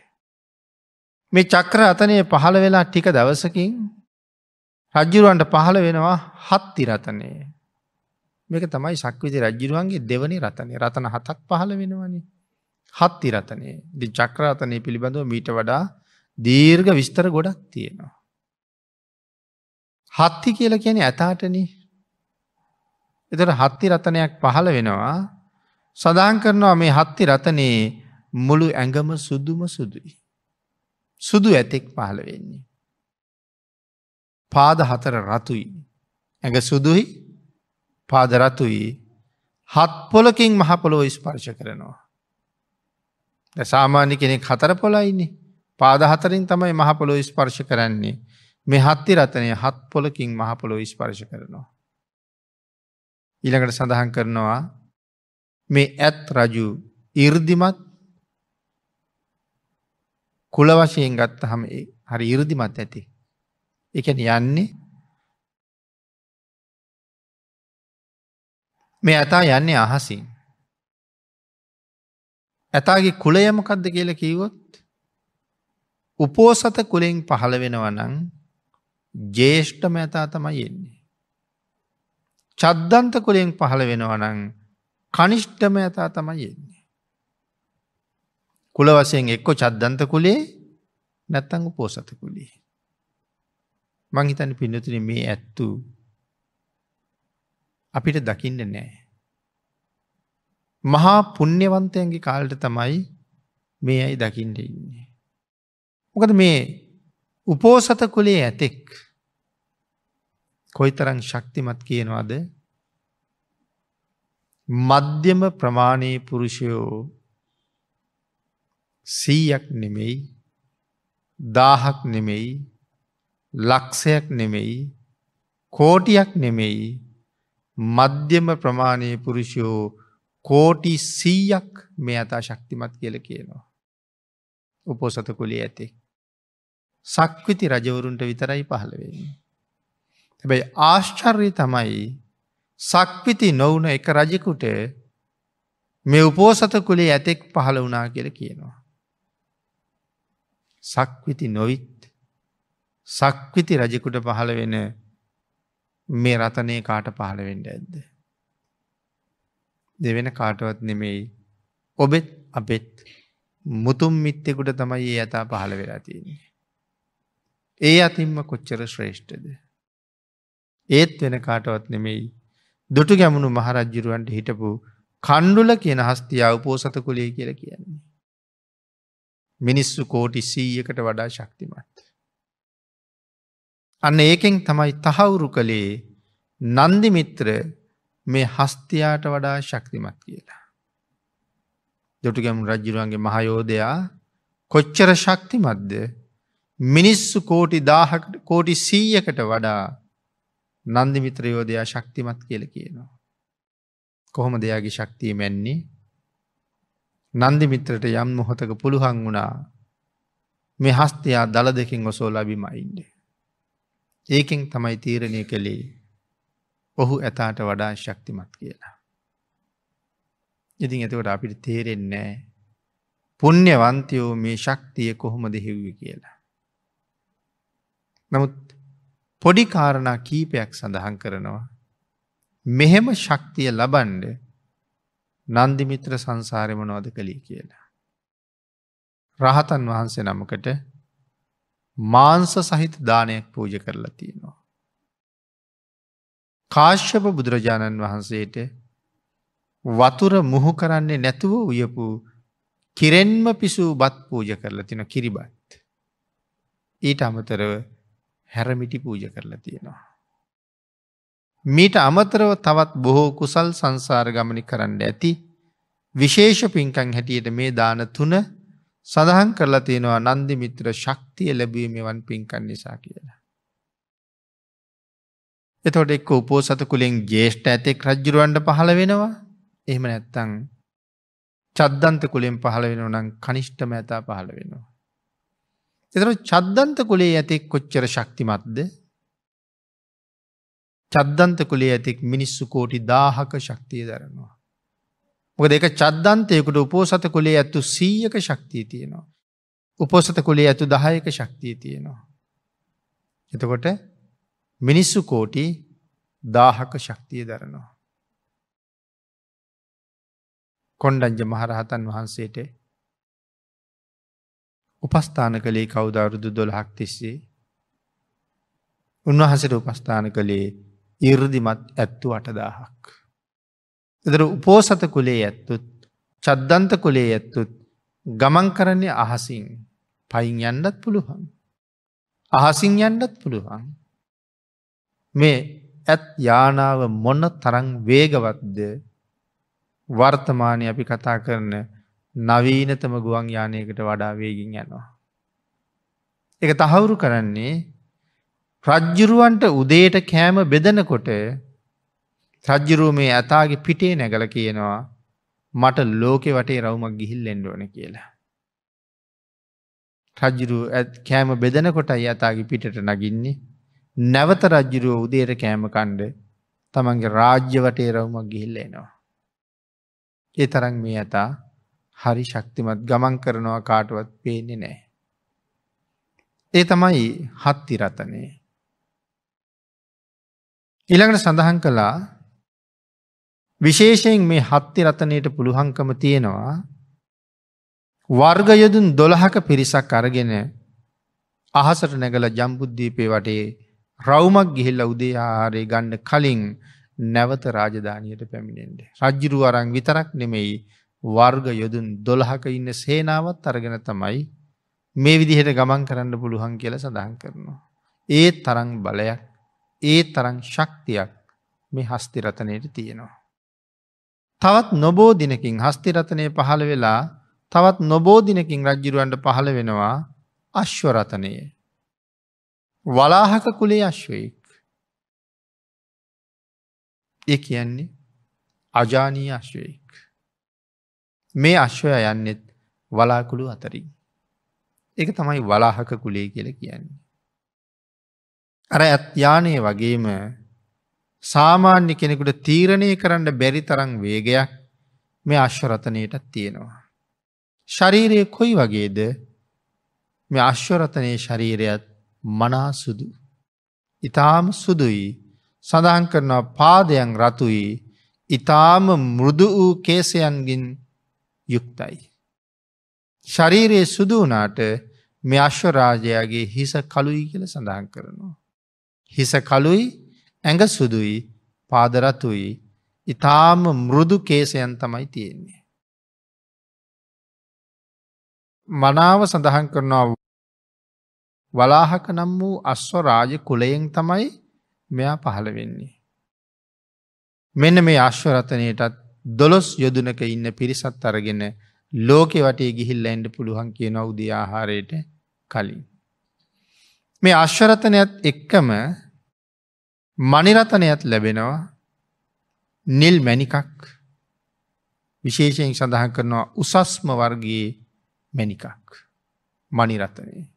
මේ චක්‍ර අතනය පහළ වෙලා ටික දවසකින් රජ්ජුරුවන්ට පහළ වෙනවා හත්ති රතනය. මේක තමයි සක්විති රජ්ජිරුවන්ගේ දෙවනි රතනය රතන හතක් පහළ වෙනවනි. හත්ති රතනය දි චක්‍රරතනය පිළිබඳව මීට වඩා දීර්ඝ විස්තර ගොඩක් තියෙනවා. හත්ති කියල කියන ඇතාටනේ එතට හත්ති රතනයක් පහළ වෙනවා සඳහන් කරනවා මේ හත්ති රතනයේ මුළු ඇඟම සුදුම සුදුයි. සුදු ඇතෙක් පහළ වෙන්නේ. පාද හතර රතුයි. ඇඟ සුදුයි පාද රතුයි හත් පොලකින් මහපොළොව ස්පර්ශ කරනවා. සාමාන්‍ය කෙනෙක් හතර පොලයින්නේ පාද හතරින් තමයි මහපොළොව ස්පර්ශ කරන්නේ මේ හත්ති රතනය හත් පොලකින් මහපොළොව ස්පර්ශ කරනවා. ඊළඟට සඳහන් කරනවා මේ ඇත් රජු ඉර්දිමත් කුල වශයෙන් ගත්ත හම හරි ඉරදිමත් ඇති. එකන යන්නේ මේ ඇතා යන්නේ අහසින්. ඇතාගේ කුලයමකක්ද කියල කීවොත් උපෝසත කුලෙෙන් පහළ වෙනවනං ජේෂ්ඨම ඇතා තමයි එන්නේ. චද්දන්ත කුලයෙන් පහළ වෙනවනං කනිෂ්ඨම ඇතා තමයි එන්නේ. කුල වසයෙන් එක්කො චද්දන්ත කුලේ නැත්තංගු පෝසත කුලේ. මංහිතන පිනතුන මේ ඇත්තු අපිට දකින්න නෑ. මහා පුුණ්්‍යවන්තයන්ගේ කාලට තමයි මේ ඇයි දකිින්ට ඉන්නේ. මොකද මේ උපෝසත කුලේ ඇතෙක්. කොයිතරම් ශක්තිමත් කියනවාද මධ්‍යම ප්‍රමාණයේ පුරුෂයෝ සීයක් නෙමෙයි දාහක් නෙමෙයි ලක්ෂයක් නෙමෙයි කෝටියක් නෙමෙයි මධ්‍යම ප්‍රමාණයේ පුරුෂයෝ කෝටි සීයක් මේ අතා ශක්තිමත් කියල කියනවා. උපෝසත කුලේ ඇති. සක්විති රජවරුන්ට විතරයි පහළවෙන්නේ. හැබැයි ආශ්චර්ය තමයි සක්විති නොවුන එක රජෙකුට මේ උපෝසත කුලේ ඇතෙක් පහළ වනා කියල කියනවා. සක්විති නොවිත් සක්විති රජෙකුට පහළ වෙන මේ රතනය කාට පහළවෙඩ ඇද්ද. දෙවෙන කාටවත් නෙමෙයි ඔබෙත් අපෙත් මුතුම් මිත්තෙකුට තමයි ඒ ඇතා පහළ වෙලා තියන්නේ. ඒ අතින්ම කොච්චර ශ්‍රේෂ්ඨද. ඒත් වෙන කාටවත් නෙමෙයි. දුටු ගැමුණු මහරජ්ජුරුවන්ට හිටපු කණ්ඩුල කියන හස්තියාව පෝසත කුලේ කියල කියන්නේ. මිනිස්සු කෝටි සීයකට වඩා ශක්තිමත්. අන්න ඒකෙන් තමයි තහවුරු කළේ නන්දිමිත්‍ර මේ හස්තියාට වඩා ශක්තිමත් කියලා. දුටුගැමුණු රජ්ජුරුවන්ගේ මහයෝදයා කොච්චර ශක්තිමත්ද මිනිස්සු කෝටි දාහකට කෝටි සීයකට වඩා නන්දිමිත්‍ර යෝධයා ශක්තිමත් කියල කියනවා. කොහොම දෙයාගේ ශක්තිය මැන්නේ නන්දිමිත්‍රට යම් මොහොතක පුළුහන් වුණා මේ හස්තයා දළ දෙකින් ඔසෝ ලබිමයින්ඩ. ඒකෙන් තමයි තීරණය කළේ ඔහු ඇතාට වඩා ශක්තිමත් කියලා. ඉතින් ඇතිවට අපිට තේරෙන්නේ පුුණ්‍යවන්තයෝ මේ ශක්තිය කොහොම දෙහිව්ව කියලා. නමුත් පොඩි කාරණා කීපයක් සඳහන් කරනවා. මෙහෙම ශක්තිය ලබන්ඩ නන්දිමිත්‍ර සංසාරම නොද කළී කියලා. රහතන් වහන්සේ නමකට මාංස සහිත දානයක් පූජ කරලා තියෙනවා. කාශ්‍යප බුදුරජාණන් වහන්සේට වතුර මුහු කරන්නේ නැතුව උයපු කිරෙන්ම පිසූ බත් පූජ කරලා තින කිරිබත්. ඊට අමතරව හැරමිටි පූජ කරලා තියෙනවා. මීට අමතරව තවත් බොහෝ කුසල් සංසාර ගමනි කරන්න ඇති විශේෂ පින්කං හැටියට මේ දාන තුන සඳහන් කරලා තියෙනවා නන්දි මිත්‍ර ශක්තිය ලැබීමවන් පින්කන් නිසා කියලා. එතොට එක් උපෝසත කුලින් ජේෂ්ඨ ඇතෙක් රජ්ජුරුවන්ට පහළ වෙනවා එහෙම නැත්තං චද්දන්ත කුලින් පහළ වෙන නම් කනිෂ්ඨ මැතා පහළ වෙනවා. එතර චද්දන්ත කුලේ ඇතෙක් කොච්චර ශක්තිමත්ද චද්දන්ත කුලේ ඇතෙක් මිනිස්සු කෝටි දාහක ශක්තිය දරනවා. මොක දෙක චද්දන්තයකුට උපෝසත කුලේ ඇත්තු සීයක ශක්තිය තියෙනවා. උපෝසත කුලේ ඇතු දහයක ශක්තිය තියෙනවා. එතකොට මිනිස්සු කෝටි දාහක ශක්තිය දරනවා. කොණ්ඩංජ මහරහතන් වහන්සේට උපස්ථාන කළේ කවුදාරුදු දොළහක් තිස්සේ. උන්වහසට උපස්ථාන කළේ ඉරදිමත් ඇත්තු අටදාහක්. එදර උපෝසත කුලේ ඇත්තුත් චද්දන්ත කුලේ ඇත්තුත් ගමන් කරන්නේ අහසින් පයින් යන්නත් පුළුවන්. අහසින් යන්නත් පුළුවන්. මේ ඇත් යානාව මොන්න තරං වේගවත්ද වර්තමානය අපි කතා කරන නවීනතම ගුවන් යානයකට වඩා වේගින් යනවා. එක තහවුරු කරන්නේ රජ්ජුරුවන්ට උදේට කෑම බෙදනකොට රජ්ජුරුව මේ ඇතාගේ පිටේ නැගල කියනවා මට ලෝකෙ වටේ රවුමක් ගිහිල් එෙන්ඩුවන කියලා. රජ්ජුරු කෑම බෙදනකොට අයි ඇතාගේ පිටට නගින්නේ නැවත රජ්ජුරුව උදේට කෑම කණ්ඩ තමන්ගේ රාජ්‍ය වටේ රවුමක් ගිහිල්ලෙනවා. ඒ තරන් මේ ඇතා හරි ශක්තිමත් ගමන් කරනවා කාටවත් පේන්නේ නෑ. ඒ තමයි හත්තිරතනය. ඉළඟට සඳහන් කළා විශේෂයෙන් මේ හත්ති රතනයට පුළුහංකම තියෙනවා වර්ගයදුන් දොළහක පිරිසක් අරගෙන අහසට නැගල ජම්බුද්ධීපය වටේ රවුමක් ගිහිල්ල උදේ ආරේ ගණ්ඩ කලින් නැවත රාජධානයට පැමිණෙන්ට. රජ්ජිරු අරං විතරක් නෙමෙයි වර්ග යොදුන් දොළහක ඉන්න සේනාවත් අරගෙන තමයි මේ විදිහට ගමන් කරන්න පුළුවන් කියල සඳහන් කරනවා. ඒ තරං බලයක් ඒ තරං ශක්තියක් මේ හස්තිරතනයට තියෙනවා. තවත් නොබෝධිනකින් හස්තිරතනය පහළ වෙලා තවත් නොබෝධිනකින් රජ්ජිරුවන්ට පහළ වෙනවා අශ්වරතනය. වලාහක කුලේ අශ්වයෙක්. ඒ කියන්නේ අජානී අශ්වයෙක්. මේ අශ්වය යන්නෙත් වලාකුළු අතරින්. එක තමයි වලාහක කුලේ කියල කියන්නේ. අර ඇත්්‍යානය වගේම සාමාන්‍ය කෙනෙකුට තීරණය කරන්න බැරි තරං වේගයක් මේ අශ්වරතනයටත් තියෙනවා. ශරීරය කොයි වගේද මේ අශ්වරතනය ශරීරයත් මනා සුදු. ඉතාම සුදුයි සඳහන් කරනවා පාදයන් රතුයි ඉතාම මුරුදු වූ කේසයන්ගින් යුක්තයි. ශරීරයේ සුදු වනාට මේ අශ්වරාජයාගේ හිස කළුයි කියල සඳහන් කරනවා. හිස කළුයි ඇඟ සුදුයි පාදරතුයි ඉතාම මුරුදු කේසයන් තමයි තියෙන්නේ. මනාව සඳහන් කරනවා වලාහක නම් වූ අස්ව රාජ කුලයෙන් තමයි මෙයා පහළ වෙන්නේ. මෙන්න මේ අශ්වරතනයටත් දොළොස් යොදුනක ඉන්න පිරිසත් අරගෙන ලෝකෙ වටේ ගිහිල්ල ඇන්ඩ පුළුවන් කියන උදේ ආහාරයට කලින්. මේ අශ්වරතනයත් එක්කම මනිරතනයත් ලැබෙනවා නිල් මැනිකක් විශේෂයෙන් සඳහන් කරනවා උසස්ම වර්ගයේ මැනිකක් මනිරතනය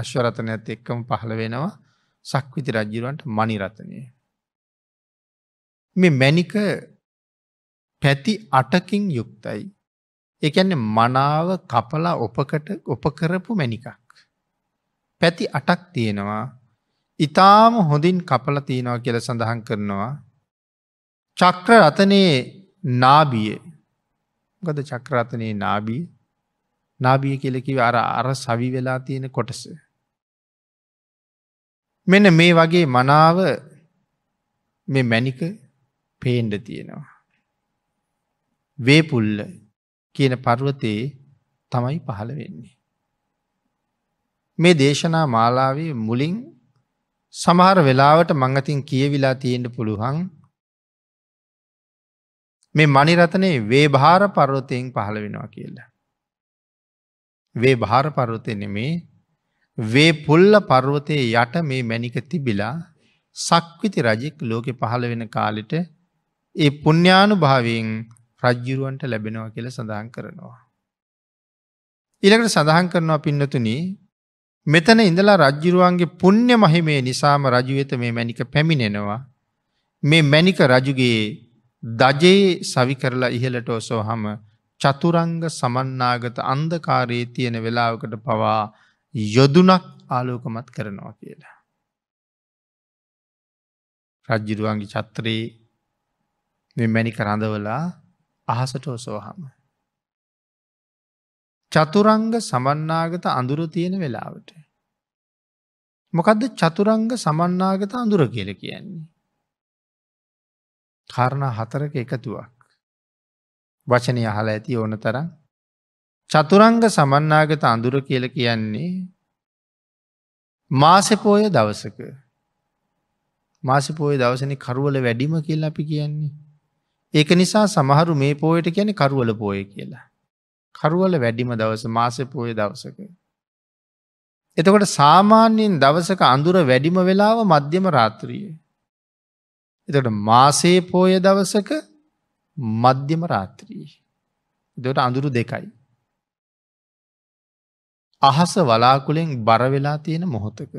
අශ්වරතනයත් එක්කම පහළ වෙනවා සක්විති රජ්ජිරුවන්ට මනිරතනය. මේ මැනික පැති අටකින් යුක්තයි. එකන්න මනාව කපලා ඔපකට ඔපකරපු මැනිකක්. පැති අටක් තියෙනවා ඉතාම හොඳින් කපල තියෙනවා කියල සඳහන් කරනවා. චක්‍ර රතනයේ නාබිය ගද චක්‍රාතනයේ නාබී නාබිය කෙලෙකිව අර අර සවි වෙලා තියෙන කොටස. මෙන මේ වගේ මනාව මේ මැනික පේන්ඩ තියෙනවා. වේපුල්ල කියන පර්වතයේ තමයි පහළ වෙන්නේ. මේ දේශනා මාලාවේ මුලින් සමහර වෙලාවට මංගතින් කියවිලා තියෙන්ට පුළුවන් මේ මනිරතනේ වේභාර පර්වතයෙන් පහළ වෙනවා කියලා. වේ භාර පර්වතය නෙමේ වේ පුල්ල පර්වතයේ යට මේ මැනික තිබිලා සක්විති රජෙක් ලෝකෙ පහළ වෙන කාලෙට ඒ පුුණ්ඥානු භාවයෙන් රජ්ජුරුවන්ට ලැබෙනවා කියල සඳහන් කරනවා. ඉළකට සඳහන් කරනවා පින්නතුනි මෙතන ඉඳලා රජ්ජුරුවන්ගේ පුුණ්‍ය මහිමේ නිසාම රජුවත මේ මැනික පැමිණෙනවා මේ මැනික රජුගේ දජයේ සවි කරලා ඉහලට ඔසෝ හම චතුරංග සමන්නාගත අන්දකාරයේ තියෙන වෙලාවකට පවා යොදුනක් ආලෝකමත් කරනවා කියලා. රජ්ජිරුවන්ගේ චත්‍රයේ මෙමැනි කරඳවලා අහසට ඔසෝහම. චතුරංග සමන්නාගත අඳුර තියෙන වෙලාවට. මොකදද චතුරංග සමන්නාගත අඳුර කියල කියන්නේ. කරණ හතරක එකතුවක්. වචනය අහල ඇති ඕන තරම් චතුරංග සමන්නාගත අඳුර කියල කියන්නේ මාසපෝය දවසක මාසපෝය දවසනි කරුවල වැඩිම කියල් අපි කියන්නේ ඒක නිසා සමහරු මේ පෝයට කියන කරුවල පෝය කියලා. කරුවල වැඩිම දවස මාස පෝය දවසක. එතකොට සාමාන්‍යයෙන් දවසක අඳුර වැඩිම වෙලාව මධ්‍යම රාත්‍රිය. එතට මාසේ පෝය දවසක මධ්‍යම රාත්‍රී. දොට අඳුරු දෙකයි. අහස වලාකුලෙන් බරවෙලා තියෙන මොහොතක.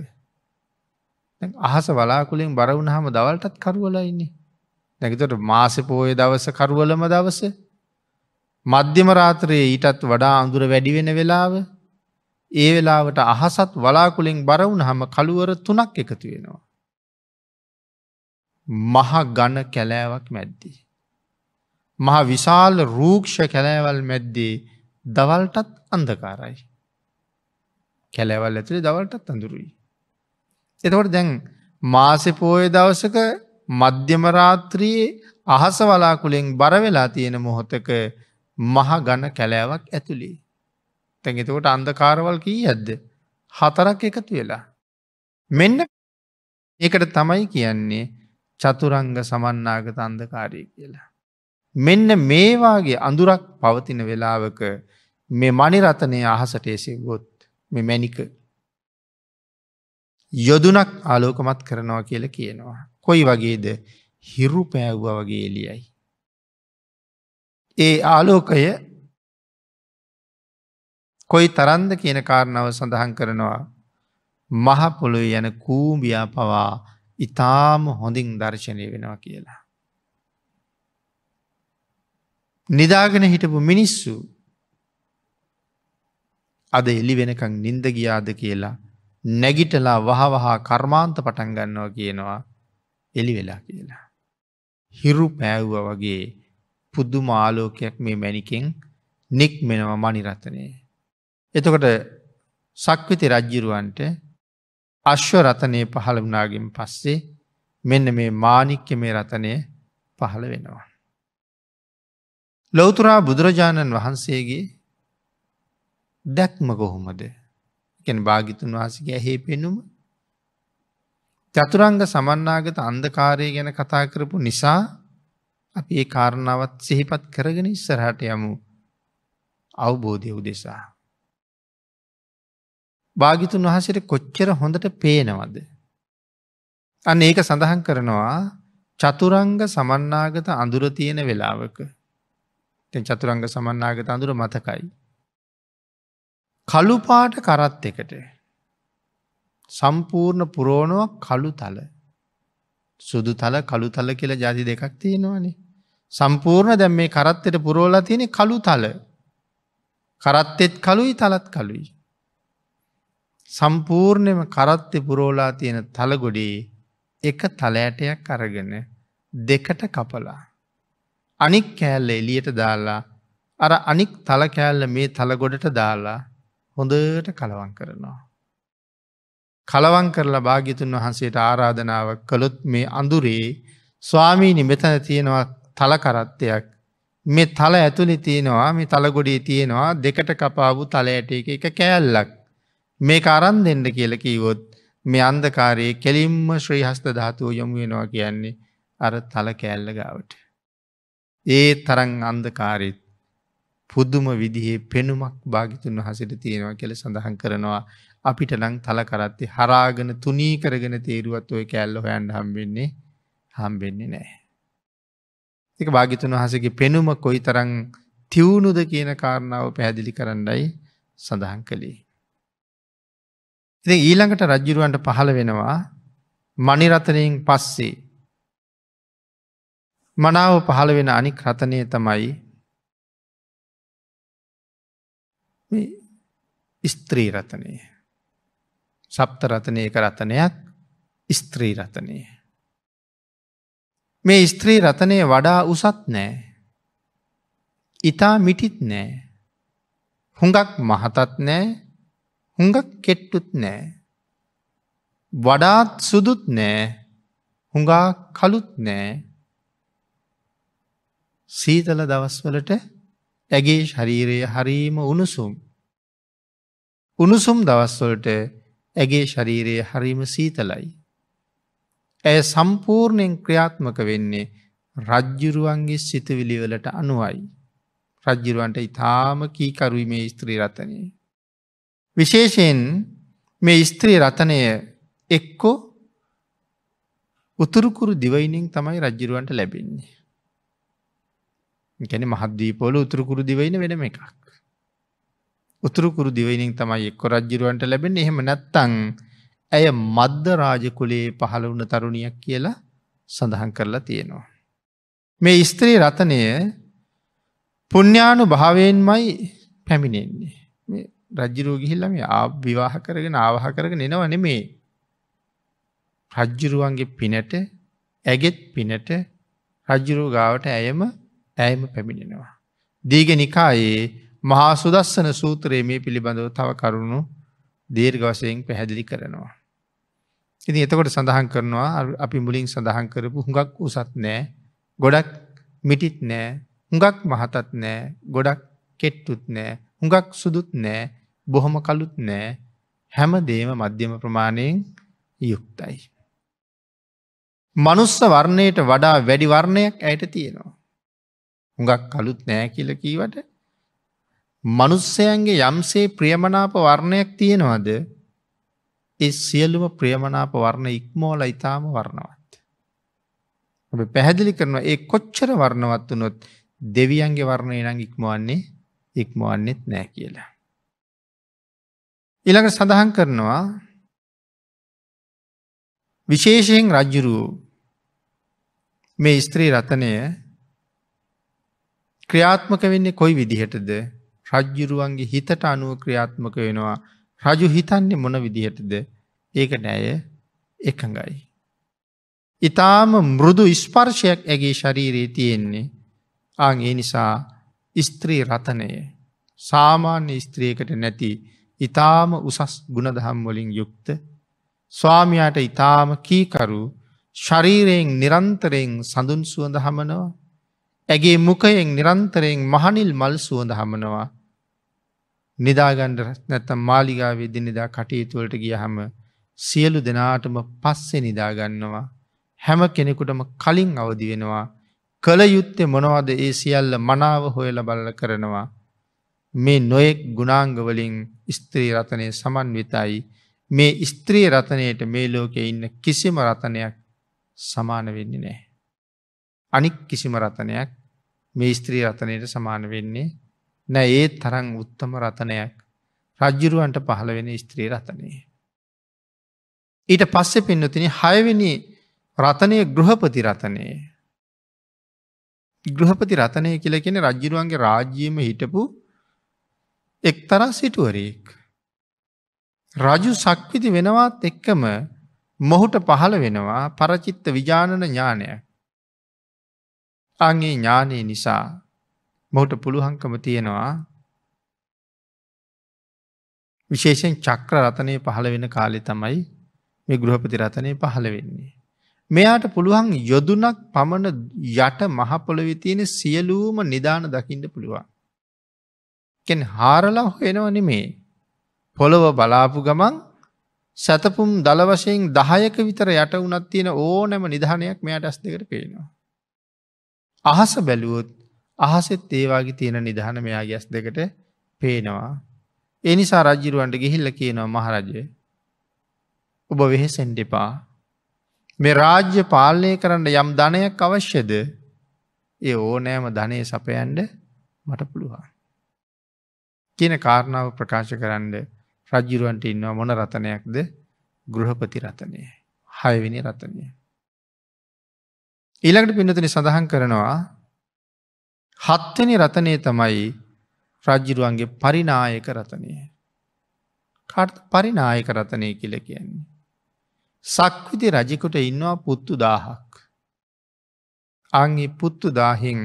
අහස වලාකුලෙන් බරවුණහම දවල්ටත් කරුවලයින්නේ. නැගතට මාසපෝය දවස කරුවලම දවස මධ්‍යම රාත්‍රයේ ඊටත් වඩා අඳුර වැඩිවෙන වෙලාව ඒ වෙලාවට අහසත් වලාකුලින් බරවුණ හම කළුවර තුනක් එකතු වෙනවා. මහ ගණ කැලෑවක් මැද්දී. මහ විශාල රූක්ෂ කැලෑවල් මැද්දේ දවල්ටත් අන්දකාරයි. කැලෑවල් ඇතුළේ දවල්ටත් අඳුරුයි. එතකොට දැන් මාසපෝය දවසක මධ්‍යමරාත්‍රයේ අහස වලාකුලෙන් බරවෙලා තියෙන මොහොතක මහ ගණ කැලෑවක් ඇතුළේ. තැන් එතකොට අන්දකාරවල් කී ඇද්ද. හතරක් එකතු වෙලා. මෙන්න ඒකට තමයි කියන්නේ චතුරංග සමන්නාගත අන්දකාරය කියලා. මෙන්න මේවාගේ අඳුරක් පවතින වෙලාවක මේ මනිරතනය අහසට එසේ ගොත් මෙ මැනික. යොදුනක් ආලෝකමත් කරනවා කියල කියනවා. කොයි වගේද හිරු පෑව්වා වගේ එලියයි. ඒ ආලෝකය කොයි තරන්ද කියන කාරණාව සඳහන් කරනවා මහපොළොව යන කූම්බියා පවා ඉතාම හොඳින් දර්ශනය වෙනවා කියලා. නිදාගෙන හිටපු මිනිස්සු අද එලි වෙනකං නින්ද ගියාද කියලා නැගිටලා වහවහා කර්මාන්ත පටන් ගන්නවා කියනවා එලි වෙලා කියලා. හිරු පෑව්ව වගේ පුද්දු මාලෝකයක් මේ මැනිකෙන් නික් මෙනවා මනිරතනය. එතකොට සක්විති රජ්ජිරුවන්ට අශ්ව රතනය පහළ වනාගෙන් පස්සේ මෙන්න මේ මානික්්‍ය මේ රතනය පහළ වෙනවා. ලොවතුරා බුදුරජාණන් වහන්සේගේ දැක්ම කොහොමද ගැන භාගිතුන් වහසගේ ඇහේ පෙනුම චතුරංග සමන්නාගත අන්දකාරය ගැන කතා කරපු නිසා අපි ඒ කාරණාවත් සිහිපත් කරගෙන ඉස්සරහට යමු අවබෝධය උදෙසා. භාගිතුන් වහසට කොච්චර හොඳට පේනවද. අන්න ඒක සඳහන් කරනවා චතුරංග සමන්නාගත අඳුර තියෙන වෙලාවක. චතුරංග සමන්නාගත අඳුර මතකයි. කළුපාට කරත් එකට සම්පූර්ණ පුරෝණුවක් කළු තල. සුදු තල කළු තල කියලා ජාති දෙකක් තියෙනවානේ. සම්පූර්ණ දැම් මේ කරත්තයට පුරෝලා තියෙන කළු තල. කරත්තෙත් කළුයි තලත් කළුයි. සම්පූර්ණයම කරත්තෙ පුරෝලා තියෙන තලගොඩේ එක තලෑටයක් අරගෙන දෙකට කපලා. අනික් කෑල්ල එලියට දාලා අර අනික් තල කෑල්ල මේ තලගොඩට දාලා හොඳට කලවන් කරනවා. කලවන් කරලා භාගිතුන් වහන්සේට ආරාධනාව කළොත් මේ අඳුරේ ස්වාමීනි මෙතන තියෙනවා තලකරත්තයක් මේ තල ඇතුළි තියෙනවා මේ තලගොඩේ තියෙනවා දෙකට කපාපු තලයට එක එක කෑල්ලක් මේ අරන් දෙන්න කියල කීවොත් මේ අන්දකාරයේ කෙලින්ම ශ්‍රී හස්ත ධාතුව යොමු වෙනවා කියන්නේ අර තල කෑල්ල ගාවට. ඒ තරන් අන්දකාරෙත් පුදුම විදිහේ පෙනුමක් භාගිතුන් වහසට තියෙනවා කෙළ සඳහන් කරනවා අපිට නං තලකරත්තේ හරාගෙන තුනී කරගෙන තේරුවත් ඔය කෑල්ල හොයන්ඩ හම්බෙන්නේ හම්බෙන්නේ නෑ. එක භාගිතුන් වහසගේ පෙනුම කොයි තරං තිවුණුද කියන කාරණාව පැහැදිලි කරන්නයි සඳහන් කළේ. ඉති ඊළඟට රජ්ජුරුවන්ට පහළ වෙනවා මනිරතනයෙන් පස්සේ. මනාව පහළ වෙන අනි ක්‍රතනය තමයි ස්ත්‍රී රතනය. සප්තරතනයක රතනයක් ස්ත්‍රී රතනය. මේ ස්ත්‍රී රතනය වඩා උසත් නෑ. ඉතා මිටිත් නෑ. හුඟක් මහතත් නෑ හුඟක් කෙට්ටුත් නෑ. වඩාත් සුදුත් නෑ හුඟා කලුත් නෑ සීතල දවස්වලට ඇගේ ශරීරය හරීම උණුසුම්. උණුසුම් දවස්වලට ඇගේ ශරීරයේ හරීම සීතලයි. ඇය සම්පූර්ණයෙන් ක්‍රියාත්මක වෙන්නේ රජ්ජුරුවන්ගේ සිතවිලිවලට අනුවයි. රජ්ජුරුවන්ට ඉතාම කීකරුයි මේ ස්ත්‍රී රතනය. විශේෂයෙන් මේ ස්ත්‍රී රතනය එක්කෝ උතුරුකුරු දිවයිනින් තමයි රජ්ජිරුවන්ට ලැබෙන්නේ. ගැන මහද්දී පොල උතුරුකුරු දිවයින වෙනම එකක්. උතුරුකුරු දිවයිනින් තමයි එක්ක රජ්ජිරුවන්ට ලැබෙන එහෙම නැත්තං ඇය මද්ද රාජකුලයේ පහළ වුණ තරුණියක් කියලා සඳහන් කරලා තියෙනවා. මේ ස්ත්‍රී රතනය පුුණ්ඥානු භාවයෙන්මයි පැමිණෙන්නේ. රජ්ජිරෝගිහිල්ලම ආවිවාහ කරගෙන ආවාහ කරගෙන නෙනව නෙමේ. රජ්ජිරුවන්ගේ පිනට ඇගෙත් පිනට රජ්ජිරූ ගාවට ඇයම ඇයම පැමිණෙනවා. දීග නිකායේ මහා සුදස්සන සූත්‍රයේ මේ පිළිබඳව තව කරුණු දීර්ඝ වශයෙන් පැහැදිලි කරනවා. ඉතින් එතකොට සඳහන් කරනවා අපි මුලින් සඳහන් කරපු හුඟක් උසත් නෑ ගොඩක් මිටිත් නෑ හුඟක් මහතත් නෑ ගොඩක් කෙට්ටුත් නෑ හුඟක් සුදුත් නෑ බොහොම කලුත් නෑ හැම දේම මධ්‍යම ප්‍රමාණයෙන් යුක්තයි. මනුස්ස වර්ණයට වඩා වැඩි වර්ණයක් ඇයට තියෙනවා. හුඟක් කලුත් නෑ කියල කීවට මනුස්සයන්ගේ යම්සේ ප්‍රියමනාප වර්ණයක් තියෙනවද ඒ සියලුම ප්‍රියමනාප වර්ණ ඉක්මෝල ඉතාම වර්ණවත්. ඔබ පැහැදිලි කරනවා ඒ කොච්චර වර්ණවත් වනොත් දෙවියන්ගේ වර්ණය නං ඉක්මවන්නේ ඉක්මවන්නෙත් නෑ කියලා. ඉළඟ සඳහන් කරනවා විශේෂයෙන් රජ්ජුරූ මේ ස්ත්‍රී රතනය ක්‍රියාත්මක වෙන්නේ කොයි විදිහටද රජ්ජුරුවන්ගේ හිතට අනුව ක්‍රියාත්මක වෙනවා රජු හිතන්නේ මොන විදිහටද ඒක නෑය එකඟයි. ඉතාම මුරුදු ඉස්පර්ශයක් ඇගේ ශරීරයේ තියෙන්නේ අං ඒ නිසා ස්ත්‍රී රතනය සාමාන්‍ය ස්ත්‍රියකට නැති ඉතාම උසස් ගුණදහම්වලින් යුක්ත ස්වාමයාට ඉතාම කීකරු ශරීරයෙන් නිරන්තරයෙන් සඳුන් සුවඳ හමනවා ඇගේ මුකයෙන් නිරන්තරයෙන් මහනිල් මල් සුවඳ හමනවා නිදාගණ්ඩ නැත්තම් මාලිගාවේ දිනිදා කටයුතුවලට ගියහම සියලු දෙනාටම පස්සෙ නිදාගන්නවා හැම කෙනෙකුටම කලින් අවදි වෙනවා කළ යුත්තේ මොනවද ඒ සියල්ල මනාව හොයල බල්ල කරනවා මේ නොයෙක් ගුණාංගවලින් ස්ත්‍රී රතනය සමන්විතයි මේ ස්ත්‍රී රතනයට මේ ලෝකෙ ඉන්න කිසිම රතනයක් සමාන වෙන්න නෑ. අනික් කිසිම රතනයක් මේ ස්ත්‍රී රතනයට සමාන වෙන්නේ නෑ ඒත් තරං උත්තම රතනයක් රජ්ජුරුවන්ට පහළ වෙන ස්ත්‍රී රතනය. ඊට පස්සෙ පෙන්නතින හයවෙනි රතනය ගෘහපති රතනය. ගෘහපති රතනය කියල කියෙන රජ්ජිරුවන්ගේ රාජ්‍යීම හිටපු එක්තරා සිටුවරයෙක්. රජු සක්විති වෙනවාත් එක්කම මොහුට පහළ වෙනවා පරචිත්ත විජානන ඥානය. අගේ ඥානය නිසා මොහුට පුළුහංකම තියෙනවා විශේෂෙන් චක්‍ර රතනය පහළ වෙන කාලෙ තමයි මේ ගෘහපති රතනය පහළ වෙන්නේ. මෙයාට පුළුවන් යොදුනක් පමණ යට මහපොළොවෙ තියෙන සියලූම නිධාන දකිින්ට පුළුවන්. කෙන් හාරලා හොෙනව නෙමේ පොළොව බලාපු ගමන් සැතපුම් දලවශයෙන් දහයක විතර යට වනත් තියෙන ඕනෑම නිධානයක් මෙයාට ඇස් දෙකට පේෙනවා. අහස බැලුවොත් අහසෙත් ඒවාගේ තියෙන නිධහන මෙයා ගැස් දෙකට පේනවා. එනිසා රජ්ජිරුවන්ට ගිහිල්ල කියනවා මහරජය. ඔබ වෙහෙසෙන්ඩිපා. මේ රාජ්‍ය පාලනය කරන්න යම් ධනයක් අවශ්‍යද ඒ ඕනෑම ධනය සපයන්ඩ මට පුළුවන්. කියන කාරණාව ප්‍රකාශ කරන්න රජ්ජිරුවන්ට ඉන්නවා මොන රතනයක්ද ගෘහපති රතනය හයවිනි රතනය. ඊළඟට පිනතන සඳහන් කරනවා හත්වනි රතනය තමයි රජ්ජිරුවන්ගේ පරිනායක රතනය. කර්ත පරිනායක රතනය කියල කියන්නේ. සක්විති රජකුට ඉන්නවා පුත්තු දාහක්. අංගේ පුත්තු දාහෙන්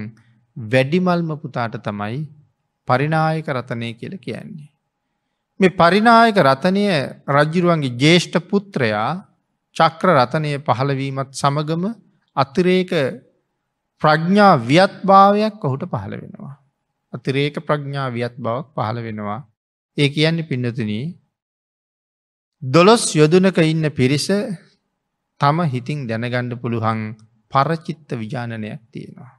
වැඩිමල්ම පුතාට තමයි පරිනායක රතනය කියල කියන්නේ. මේ පරිනායක රතනය රජ්ජිරුවන්ගේ ජේෂ්ඨ පුත්‍රයා චක්‍ර රතනය පහළවීමත් සමගම අතිරේක ප්‍රඥා ව්‍යත්භාවයක් ඔහුට පහළ වෙනවා. අතිරේක ප්‍රඥා ව්‍යත් බවක් පහළ වෙනවා. ඒ කියන්න පින්නතිනී දොළොස් යොදුනක ඉන්න පිරිස තම හිතින් දැනගණ්ඩ පුළුහන් පරචිත්ත විජානනයක් තියෙනවා.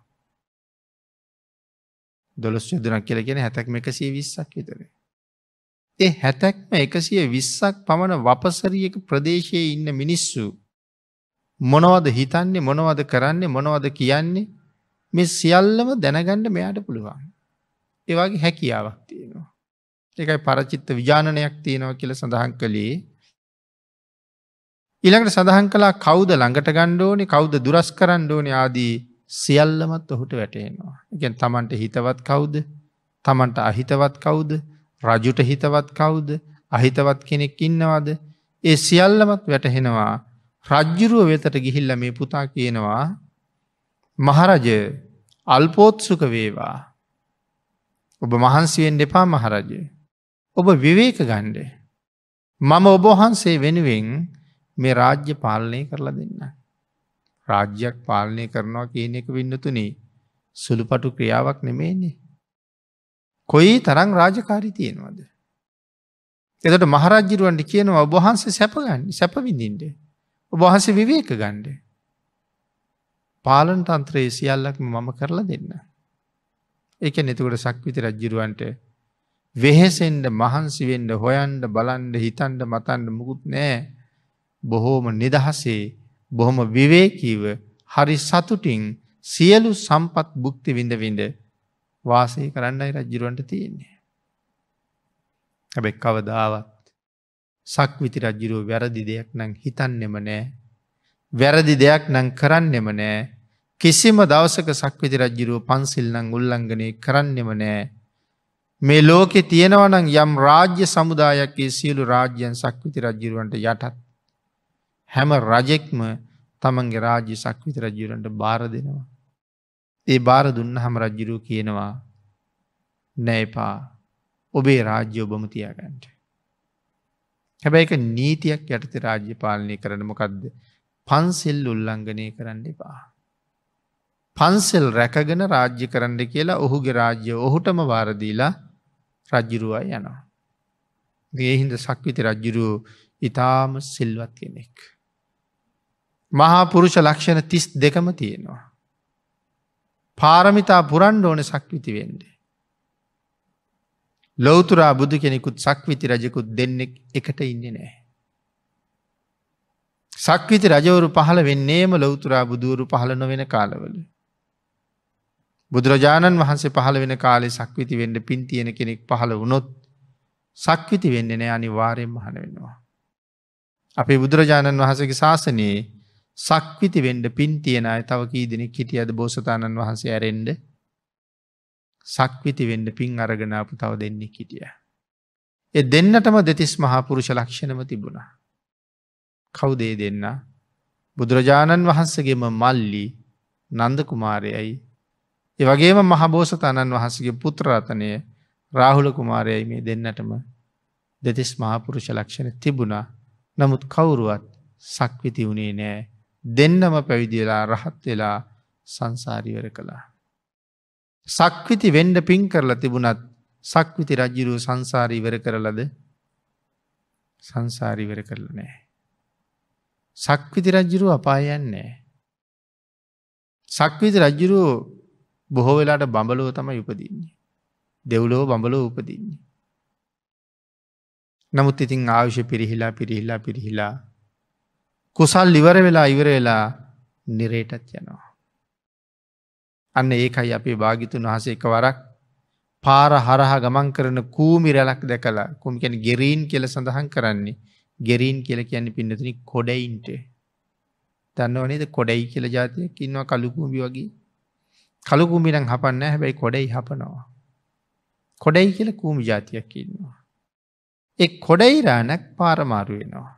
දොළොස් යොදුනක් කියල කියෙන හැතැක්ම එකසිය විස්සක් විතරේ. ඒ හැතැක්ම එකසිය විස්සක් පමණ වපසරියක ප්‍රදේශයේ ඉන්න මිනිස්සු මොනවද හිතන්නේ මොනවද කරන්නේ මොනවද කියන්නේ මේ සියල්ලම දැනගණ්ඩ මෙයාට පුළුවන්. ඒවාගේ හැකියාවක් තියෙනවා. එකයි පරචිත්ත විජානනයක් තියෙනව කියල සඳහන් කළේ. ඉළඟට සඳහන් කලා කෞද ළඟට ගණ්ඩෝනි කෞද දුරස් කරන්න ඕනි ආදී සියල්ලමත් ඔහුට වැටේනවා. එකෙන් තමන්ට හිතවත් කවුද තමන්ට අහිතවත් කවුද රජුට හිතවත් කවුද අහිතවත් කෙනෙක් ඉන්නවාද ඒ සියල්ලමත් වැටහෙනවා රජ්ජුරුව වෙතට ගිහිල්ල මේ පුතා කියනවා මහරජ අල්පෝත්සුක වේවා ඔබ මහන්සියෙන් දෙපා මහරජය ඔබ විවේක ගණ්ඩ මම ඔබහන්සේ වෙනුවෙන් මේ රාජ්‍ය පාලනය කරලා දෙන්න. රාජ්‍යයක් පාලනය කරනවා කියන එක වින්නතුනේ සුළුපටු ක්‍රියාවක් නෙමේනේ. කොයි තරං රාජකාරි තියෙනවද. එතට මහරජ්ජිරුවන්ට කියනවා ඔබහන්සේ සැපගන්න සැපවිඳින්ට. වහන්සේ විවේක ගණ්ඩ. පාලන තන්ත්‍රයේ සියල්ලක්ම මම කරලා දෙන්න. එක නෙතුකට සක්විති රජ්ජිරුවන්ට වෙහෙසෙන්ඩ මහන්සිවෙන්ඩ හොයන්ඩ බලන්ඩ හිතන්ඩ මතන්ඩ මුකුත් නෑ බොහෝම නිදහසේ බොහොම විවේකීව හරි සතුටින් සියලු සම්පත් බුක්ති විඳ විඳ වාසය කරන්නයි රජ්ජිරුවන්ට තියෙන්නේ. හැබැක් කවදාවත් සක්විති රජ්ජිරුව වැරදි දෙයක් නං හිතන්නෙම නෑ. වැරදි දෙයක් නං කරන්නෙම නෑ. කිසිම දවසක සක්විති රජ්ජිරුව පන්සිල් නං උල්ලංගනය කරන්නෙම නෑ. මේ ලෝකෙ තියෙනවනං යම් රාජ්‍ය සමුදායක්ගේ සියලු රාජ්‍යයන් සක්විති රජ්ජිරුවන්ට යටත්. හැම රජෙක්ම තමන්ගේ රාජ්‍ය සක්විති රජ්ජිරන්ට බාර දෙනවා. ඒ බාර දුන්න හම රජ්ජිරූ කියනවා නෑපා ඔබේ රාජ්‍ය ඔබම තියාගන්ට. හැබැයි එක නීතියක් යටති රාජ්‍ය පාලනය කරනමකක්ද පන්සෙල් උල්ලංගනය කරන්න එපා. පන්සෙල් රැකගෙන රාජ්‍ය කරන්න කියලා ඔහුගේ රාජ්‍ය ඔහුටම වාරදීලා රජ්ජුරුවා යනවා. ගේහින්ද සක්විති රජ්ජුරුව ඉතාම සිල්වත් කෙනෙක්. මහාපුරුෂ ලක්ෂණ තිස් දෙකම තියෙනවා. පාරමිතා පුරන්්ඩ ඕන සක්විති වෙන්ඩේ. ලෝතුරා බුදු කෙනෙකුත් සක්විති රජකුත් දෙන්නෙක් එකට ඉන්න නෑ. සක්විති රජවරු පහළ වෙන්නේම ලොවතුරා බුදුවරු පහළ නොවෙන කාලවල. බුදුරජාණන් වහන්සේ පහළ වෙන කාලේ සක්විති වෙන්න පින් තියෙන කෙනෙක් පහළ වුණොත් සක්විති වෙන්න නෑ අනිවාරයෙන් මහන වෙනවා. අපේ බුදුරජාණන් වහසගේ ශාසනයේ සක්විති වෙන්ඩ පින් තියෙන අය තව කී දෙනෙක් හිටියද බෝසතාණන් වහන්සේ ඇරෙන්ඩ සක්විති වෙන්න පින් අරගෙනාපු තව දෙන්නේ හිටිය. එ දෙන්නටම දෙතිස් මහාපුරුෂ ලක්ෂණම තිබුණා. කවුදේ දෙන්න බුදුරජාණන් වහන්සගේම මල්ලි නන්ද කුමාරයයි එ වගේම මහබෝසතණන් වහන්සගේ පුත්‍රරතනය රාහුල කුමාරයයි මේ දෙන්නටම දෙතිස් මහාපුරුෂ ලක්ෂණ තිබුණා නමුත් කවුරුවත් සක්විති වුණේ නෑ දෙන්නම පැවිදිලා රහත් වෙලා සංසාරිවර කළා. සක්විති වෙන්ඩ පින් කරලා තිබුණත් සක්විති රජ්ජිරු සංසාරීවර කරලද සංසාරිවර කරල නෑ. සක්විති රජ්ජිරු අපායන්නේ. සක්විති රජ්ජිරු බොහෝ වෙලාට බඹලෝ තම යුපදින්නේ. දෙව්ලෝ බඹලෝ උපදින්නේ. නමුත් ඉතින් ආවුෂ පිරිහිලා පිරිහිලා පිරිහිලා කුසල් ඉවර වෙලා ඉවර වෙලා නිරේටත් යනවා. අන්න ඒකයි අපේ භාගිතුන් වහසේ එක වරක් පාර හරහා ගමන් කරන කූමි රැලක් දැකලා කුමිකැන ගෙරීන් කියල සඳහන් කරන්නේ ගෙරීන් කියල කියන්නේ පින්නතිනි කොඩයින්ට දන්නවනේද කොඩයි කියල ජාතියක් ඉන්නවා කළුකුම්බි වගේ කළුකුම්බිනම් හපන්න හැබැයි කොඩයි හපනවා කොඩයි කියල කූමි ජාතියක් ඉන්නවා එ කොඩයිරානක් පාරමාරුවෙනවා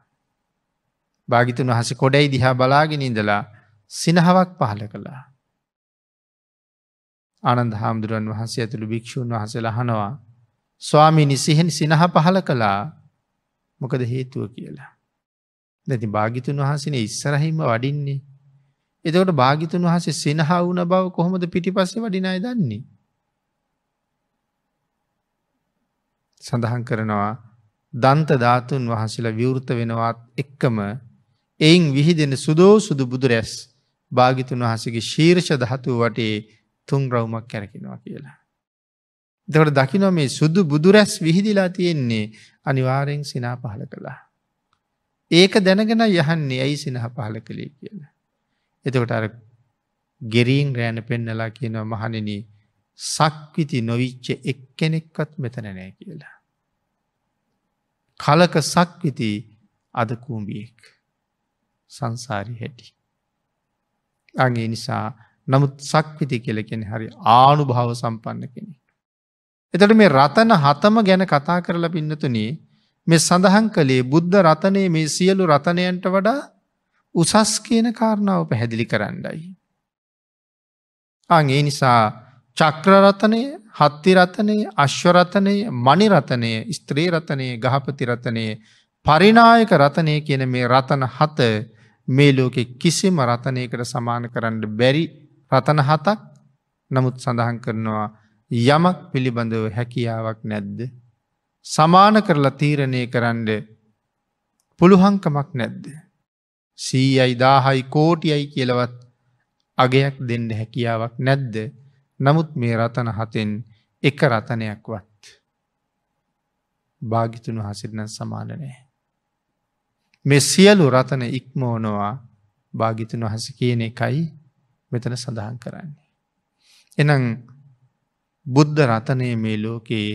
භාගිතුන් වහස කොඩයි දිහා බලාගෙන ඉඳලා සිනහවක් පහල කළා ආනන්ද හාමුදුරුවන් වහන්සේ ඇතුළු භික්‍ෂූන් වහස ලහනවා. ස්වාමී නිසිහෙන් සිනහ පහල කළා මොකද හේතුව කියලා. නැති භාගිතුන් වහන්සන ඉස්සරහිම වඩින්නේ. එතකට භාගිතුන් වහසේ සිනහ වුන බව කොහොමද පිටිපස්ස වඩිනය දන්නේ. සඳහන් කරනවා දන්ත ධාතුන් වහන්සේලා විවෘත වෙනවත් එක්කම එයින් විහිදෙන සුදෝ සුදු බුදුරැස් භාගිතුන් වහසගේ ශීර්ෂ දහතුව වටේ තුන් රවුමක් කැරකිනවා කියලා. දෙවට දකිනො මේ සුදු බුදුරැස් විහිදිලා තියෙන්නේ අනිවාරෙන් සිනා පහල කළා. ඒක දැනගෙන යහන්නේ ඇයි සිනහ පහල කළේ කියන. එතකොට අර ගෙරීන් රෑන පෙන්නලා කියනව මහනෙන සක්විති නොවිච්ච එක් කෙනෙක්වත් මෙතන නෑ කියලා. කලක සක්විති අද කූම්බියෙක් සංසාරි හැටි. අගේ නිසා නමුත් සක්විති කියල කෙනෙ හරි ආනුභාව සම්පන්න කෙනෙ. එතට මේ රතන හතම ගැන කතා කරලා පින්නතුනේ මේ සඳහන් කළේ බුද්ධ රතනය මේ සියලු රතනයන්ට වඩා උසස් කියන කාරණාව පැහැදිලි කරන්නයි. අගේ නිසා චක්‍රරතනය හත්තිරතනය අශ්වරතනය මනිරතනය ස්ත්‍රීරතනය ගහපතිරතනය පරිනායක රතනය කියන මේ රතන හත මේ ලෝකෙ කිසිම රතනයකට සමාන කරන්න බැරි රතන හතක් නමුත් සඳහන් කරනවා යමක් පිළිබඳව හැකියාවක් නැද්ද. සමාන කරලා තීරණය කරන්න පුළුහංකමක් නැද්ද. සීයයි දාහයි කෝටියයි කියලවත් අගයක් දෙන්න හැකියාවක් නැද්ද නමුත් මේ රතන හතෙන් එක රතනයක් වත්. භාගිතුනු හසිරන සමාන නෑ. මෙ සියලු රතන ඉක්මෝනවා භාගිතුන් වහස කියන එකයි මෙතන සඳහන් කරන්නේ. එනම් බුද්ධ රතනය මේ ලෝකයේ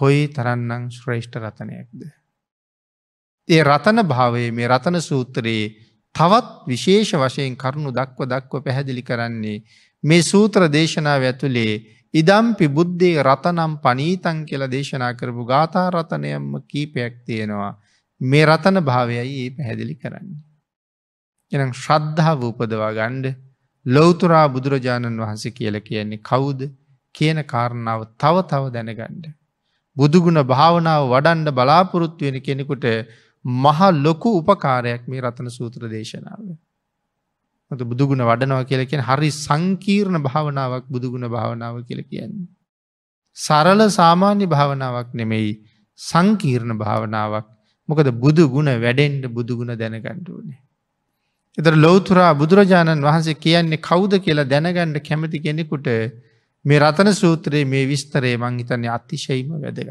කොයි තරන්නං ශ්‍රේෂ්ඨ රතනයක්ද. ඒ රතන භාවයේ මේ රතන සූත්‍රයේ තවත් විශේෂ වශයෙන් කරුණු දක්ව දක්ව පැහැදිලි කරන්නේ මේ සූත්‍ර දේශනාව ඇතුළේ ඉදම්පි බුද්ධේ රතනම් පනීතන් කියල දේශනා කරපු ගාථා රතනයම්ම කීපයක් තියෙනවා මේ රතන භාවයයි ඒ පැහැදිලි කරන්නේ. එනම් ශ්‍රද්ධාව උපදවා ගණ්ඩ ලොවතුරා බුදුරජාණන් වහන්සේ කියල කියන්නේ කවුද කියන කාරණාව තව තව දැනගණ්ඩ. බුදුගුණ භාවනාව වඩන්ඩ බලාපොරොත්තු වෙන කෙනෙකුට මහා ලොකු උපකාරයක් මේ රතන සූත්‍ර දේශනාව. බුදුගුණ වඩනවා කියලකෙන් හරි සංකීර්ණ භාවනාවක් බුදුගුණ භාවනාව කියල කියන්නේ. සරල සාමාන්‍ය භාවනාවක් නෙමෙයි සංකීර්ණ භාවනාවක් මොකද බුදුගුණ වැඩෙන්ට බුදුගුණ දැනගණ්ඩුවනේ. එතර ලෝතුරා බුදුරජාණන් වහන්සේ කියන්නේ කවුද කියලා දැනගණ්ඩ කැමති කෙනෙකුට මේ රතන සූත්‍රයේ මේ විස්තරේ මං හිතන්නේ අතිශයිම වැදග.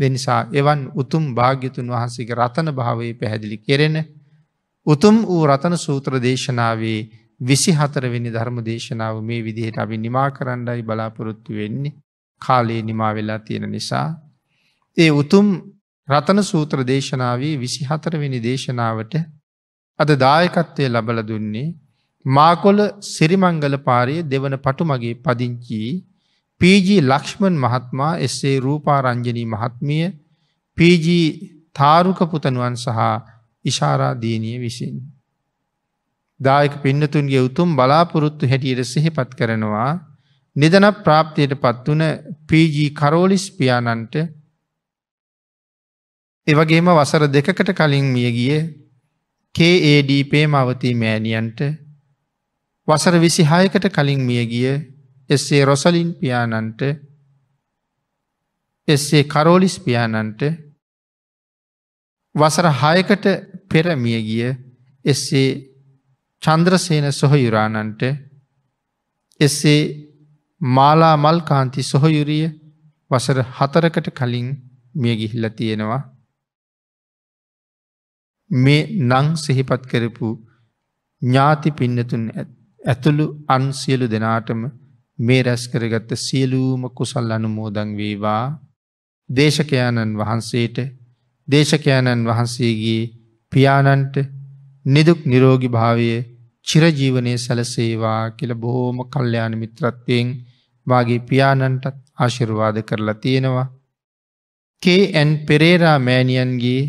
දෙනිසා එවන් උතුම් භාග්‍යතුන් වහන්සේගේ රතන භාවේ පැහැදිලි කෙරෙන උතුම් වූ රතන සූත්‍ර දේශනාවේ විසි හතරවෙනි ධර්ම දේශනාව මේ විදිහට අපි නිමා කරණ්ඩයි බලාපොරොත්තු වෙන්නේ කාලයේ නිමා වෙලා තියෙන නිසා. ඒ උතුම් රතන සූත්‍ර දේශනාවේ විසි හතරවෙනි දේශනාවට අද දායකත්වය ලබල දුන්නේ මාකොල සිරිමංගල පාරයේ දෙවන පටුමගේ පදිංචී පජ ලක්ෂ්මන් මහත්මා එස්සේ රූපාරංජනී මහත්මිය පජ තාරුක පුතනුවන් සහ ඉශාරාදීනය විසින්. දායක පින්නතුන්ගේ උතුම් බලාපොරොත්තු හැටියට සිහිපත් කරනවා නිදන ප්‍රාප්තියට පත්වන පජ කරෝලිස් පියාණන්ට එවගේම වසර දෙකකට කලින් මියගිය KADපේ මවතී මෑණියන්ට වසර විසිහායකට කලින් මියගිය එස්සේ රොසලින් පියාණන්ට එස්සේ කරෝලිස් පියාණන්ට වසර හයකට පෙරමියගිය එස්සේ චන්ද්‍රසේන සොහයුරාණන්ට එස්සේ මාලා මල්කාන්ති සොහයුරිය වසර හතරකට කලින් මියගිහිල්ල තියෙනවා මේ නං සිහිපත් කරපු ඥාති පින්නතුන් ඇතුළු අන්සියලු දෙනාටම මේ රැස් කරගත්ත සියලූම කුසල් අනුමෝදං වේවා දේශකයාණන් වහන්සේට දේශකයාණන් වහන්සේගේ පියාණන්ට නිදුක් නිරෝගි භාවය චිරජීවනය සැලසේවා කියල බොහෝම කල්්‍යයාන මිත්‍රත්වයෙන් වාගේ පියාණන්ටත් ආශිර්වාද කරලා තියෙනවා. කේඇන් පෙරේරා මෑණියන්ගේ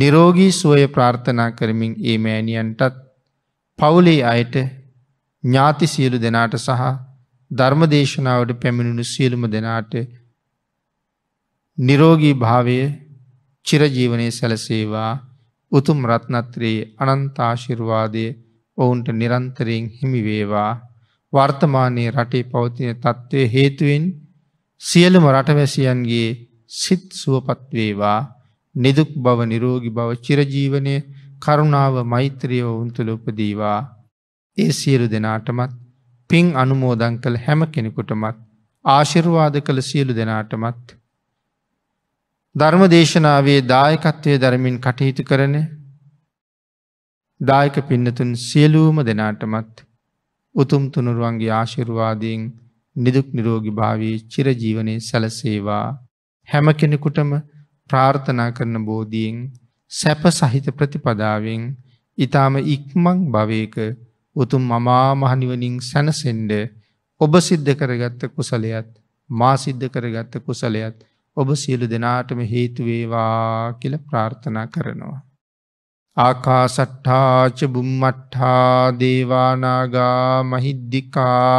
නිරෝගී සුවය ප්‍රාර්ථනා කරමින් ඒ මෑණියන්ටත් පවුලේ අයට ඥාති සියලු දෙනාට සහ ධර්ම දේශනාවට පැමිණුණු සියලුම දෙනාට නිරෝගී භාවය චිරජීවනය සැලසේවා උතුම් රත්නත්‍රයේ අනන්තාශිර්වාදය ඔවුන්ට නිරන්තරයෙන් හිමිවේවා වර්තමානයේ රටේ පවතින තත්ත්වය හේතුවෙන් සියලුම රටවැසියන්ගේ සිත් සුවපත්වේවා නිදුක් බව නිරෝගි බව චිරජීවනය කරුණාව මෛත්‍රියෝ උන්තුළ උපදීවා ඒ සියලු දෙනාටමත් පින් අනුමෝදං කළ හැම කෙනෙකුටමත් ආශිර්වාද කළ සියලු දෙනාටමත් ධර්ම දේශනාවේ දායකත්වය දරමින් කටයුතු කරන දායක පින්නතුන් සියලූම දෙනාටමත් උතුම් තුනුරුවන්ගේ ආශිර්වාදයෙන් නිදුක් නිරෝගි භාවී චිරජීවනය සැලසේවා හැම කෙනෙකුටම ප්‍රාර්ථනා කරන බෝධීෙන් සැප සහිත ප්‍රතිපදාවෙන් ඊටාම ඉක්මන් භවයක උතුම් මමා මහ නිවනින් සැනසෙන්න ඔබ සිද්ධ කරගත්ත කුසලයත් මා සිද්ධ කරගත්ත කුසලයත් ඔබ සියලු දෙනාටම හේතු වේවා කියලා ප්‍රාර්ථනා කරනවා. ආකාසට්ඨා ච බුම්මට්ඨා දේවානාගා මහිද්దికා